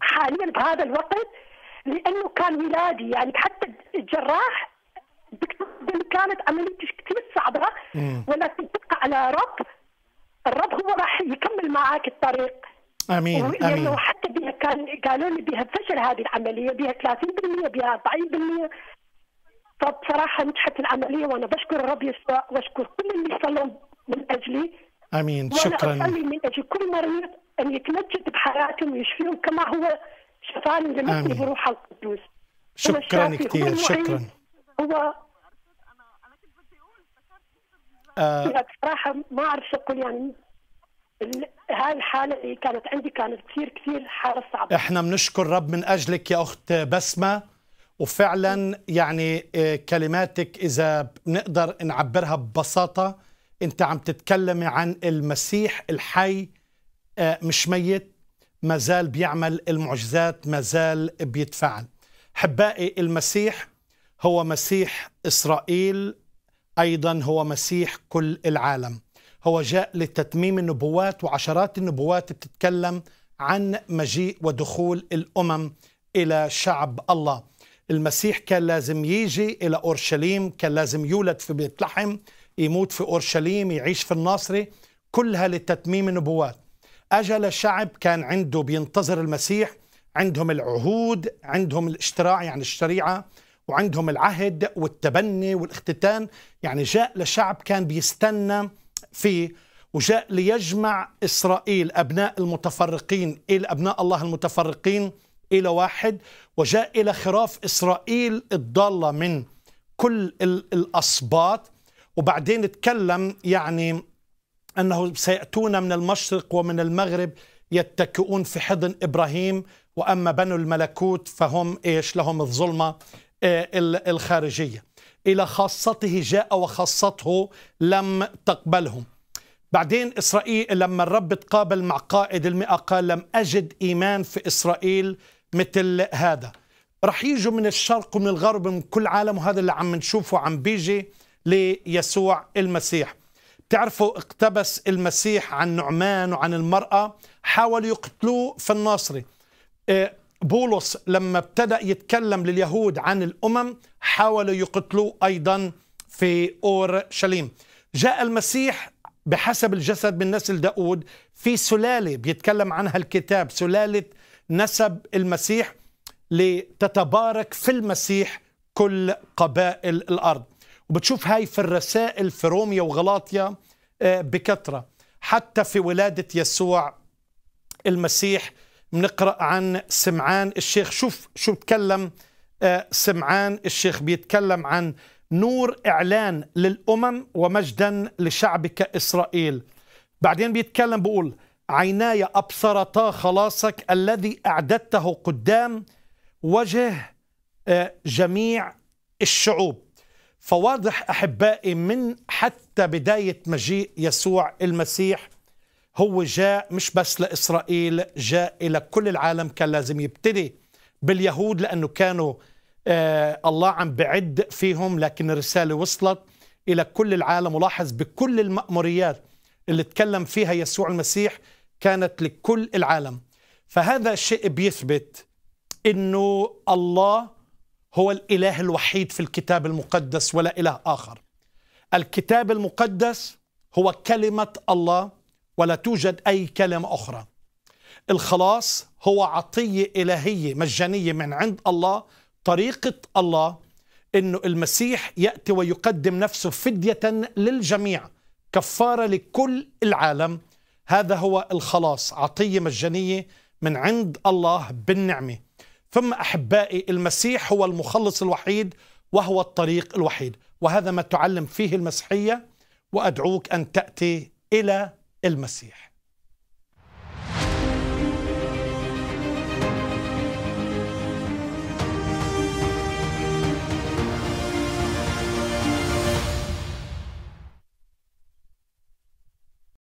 [SPEAKER 4] حاليا بهذا الوقت لانه كان ولادي يعني حتى الجراح بالنسبه كانت عمليتي كثير صعبه ولكن تبقى على رب الرب هو راح يكمل معك الطريق امين امين حتى بها كان قالوا لي بها فشل هذه العمليه بها 30% بها 40% فبصراحه نجحت العمليه وانا بشكر الرب يسوع واشكر كل اللي صلوا من اجلي امين شكرا وانا اصلي من اجل كل مريض ان يتمجد بحياتهم ويشفيهم كما هو شفاني لمسني بروح القدوس
[SPEAKER 2] شكرا كثير شكرا هو آه. صراحة
[SPEAKER 4] بصراحة ما أعرف شو أقول يعني هاي الحالة اللي كانت عندي كانت كثير كثير حالة صعبة
[SPEAKER 1] احنا بنشكر رب من أجلك يا أخت بسمة وفعلا يعني آه، كلماتك إذا بنقدر نعبرها ببساطة أنت عم تتكلمي عن المسيح الحي آه، مش ميت ما زال بيعمل المعجزات ما زال بيتفعل حبائي المسيح هو مسيح اسرائيل ايضا هو مسيح كل العالم هو جاء لتتميم النبوات وعشرات النبوات بتتكلم عن مجيء ودخول الامم الى شعب الله المسيح كان لازم يجي الى اورشليم كان لازم يولد في بيت لحم يموت في اورشليم يعيش في الناصري كلها لتتميم النبوات اجل الشعب كان عنده بينتظر المسيح عندهم العهود عندهم الاشتراع يعني الشريعه وعندهم العهد والتبني والاختتان يعني جاء لشعب كان بيستنى فيه وجاء ليجمع إسرائيل أبناء المتفرقين إلى أبناء الله المتفرقين إلى واحد وجاء إلى خراف إسرائيل الضالة من كل الأصباط وبعدين تكلم يعني أنه سيأتون من المشرق ومن المغرب يتكئون في حضن إبراهيم وأما بنو الملكوت فهم إيش لهم الظلمة آه، الخارجية إلى خاصته جاء وخاصته لم تقبلهم بعدين إسرائيل لما الرب تقابل مع قائد المئة قال لم أجد إيمان في إسرائيل مثل هذا رح يجوا من الشرق ومن الغرب من كل عالم وهذا اللي عم نشوفه عم بيجي ليسوع المسيح تعرفوا اقتبس المسيح عن نعمان وعن المرأة حاولوا يقتلوه في الناصري آه، بولس لما ابتدأ يتكلم لليهود عن الأمم حاولوا يقتلوه أيضا في أورشليم جاء المسيح بحسب الجسد من نسل داود في سلالة بيتكلم عنها الكتاب سلالة نسب المسيح لتتبارك في المسيح كل قبائل الأرض وبتشوف هاي في الرسائل في روميا وغلاطيا آه، بكثرة حتى في ولادة يسوع المسيح بنقرأ عن سمعان الشيخ شوف شو بتكلم آه، سمعان الشيخ بيتكلم عن نور إعلان للأمم ومجدا لشعبك إسرائيل بعدين بيتكلم بقول عيناي أبصرتا خلاصك الذي أعددته قدام وجه آه، جميع الشعوب فواضح أحبائي من حتى بداية مجيء يسوع المسيح هو جاء مش بس لإسرائيل جاء إلى كل العالم كان لازم يبتدي باليهود لأنه كانوا آه الله عم بعد فيهم لكن الرسالة وصلت إلى كل العالم ولاحظ بكل المأموريات اللي تكلم فيها يسوع المسيح كانت لكل العالم فهذا شيء بيثبت أنه الله هو الإله الوحيد في الكتاب المقدس ولا إله آخر الكتاب المقدس هو كلمة الله ولا توجد أي كلمة أخرى الخلاص هو عطية إلهية مجانية من عند الله طريقة الله أنه المسيح يأتي ويقدم نفسه فدية للجميع كفارة لكل العالم هذا هو الخلاص عطية مجانية من عند الله بالنعمة ثم أحبائي المسيح هو المخلص الوحيد وهو الطريق الوحيد وهذا ما تعلم فيه المسيحية وأدعوك أن تأتي إلى المسيح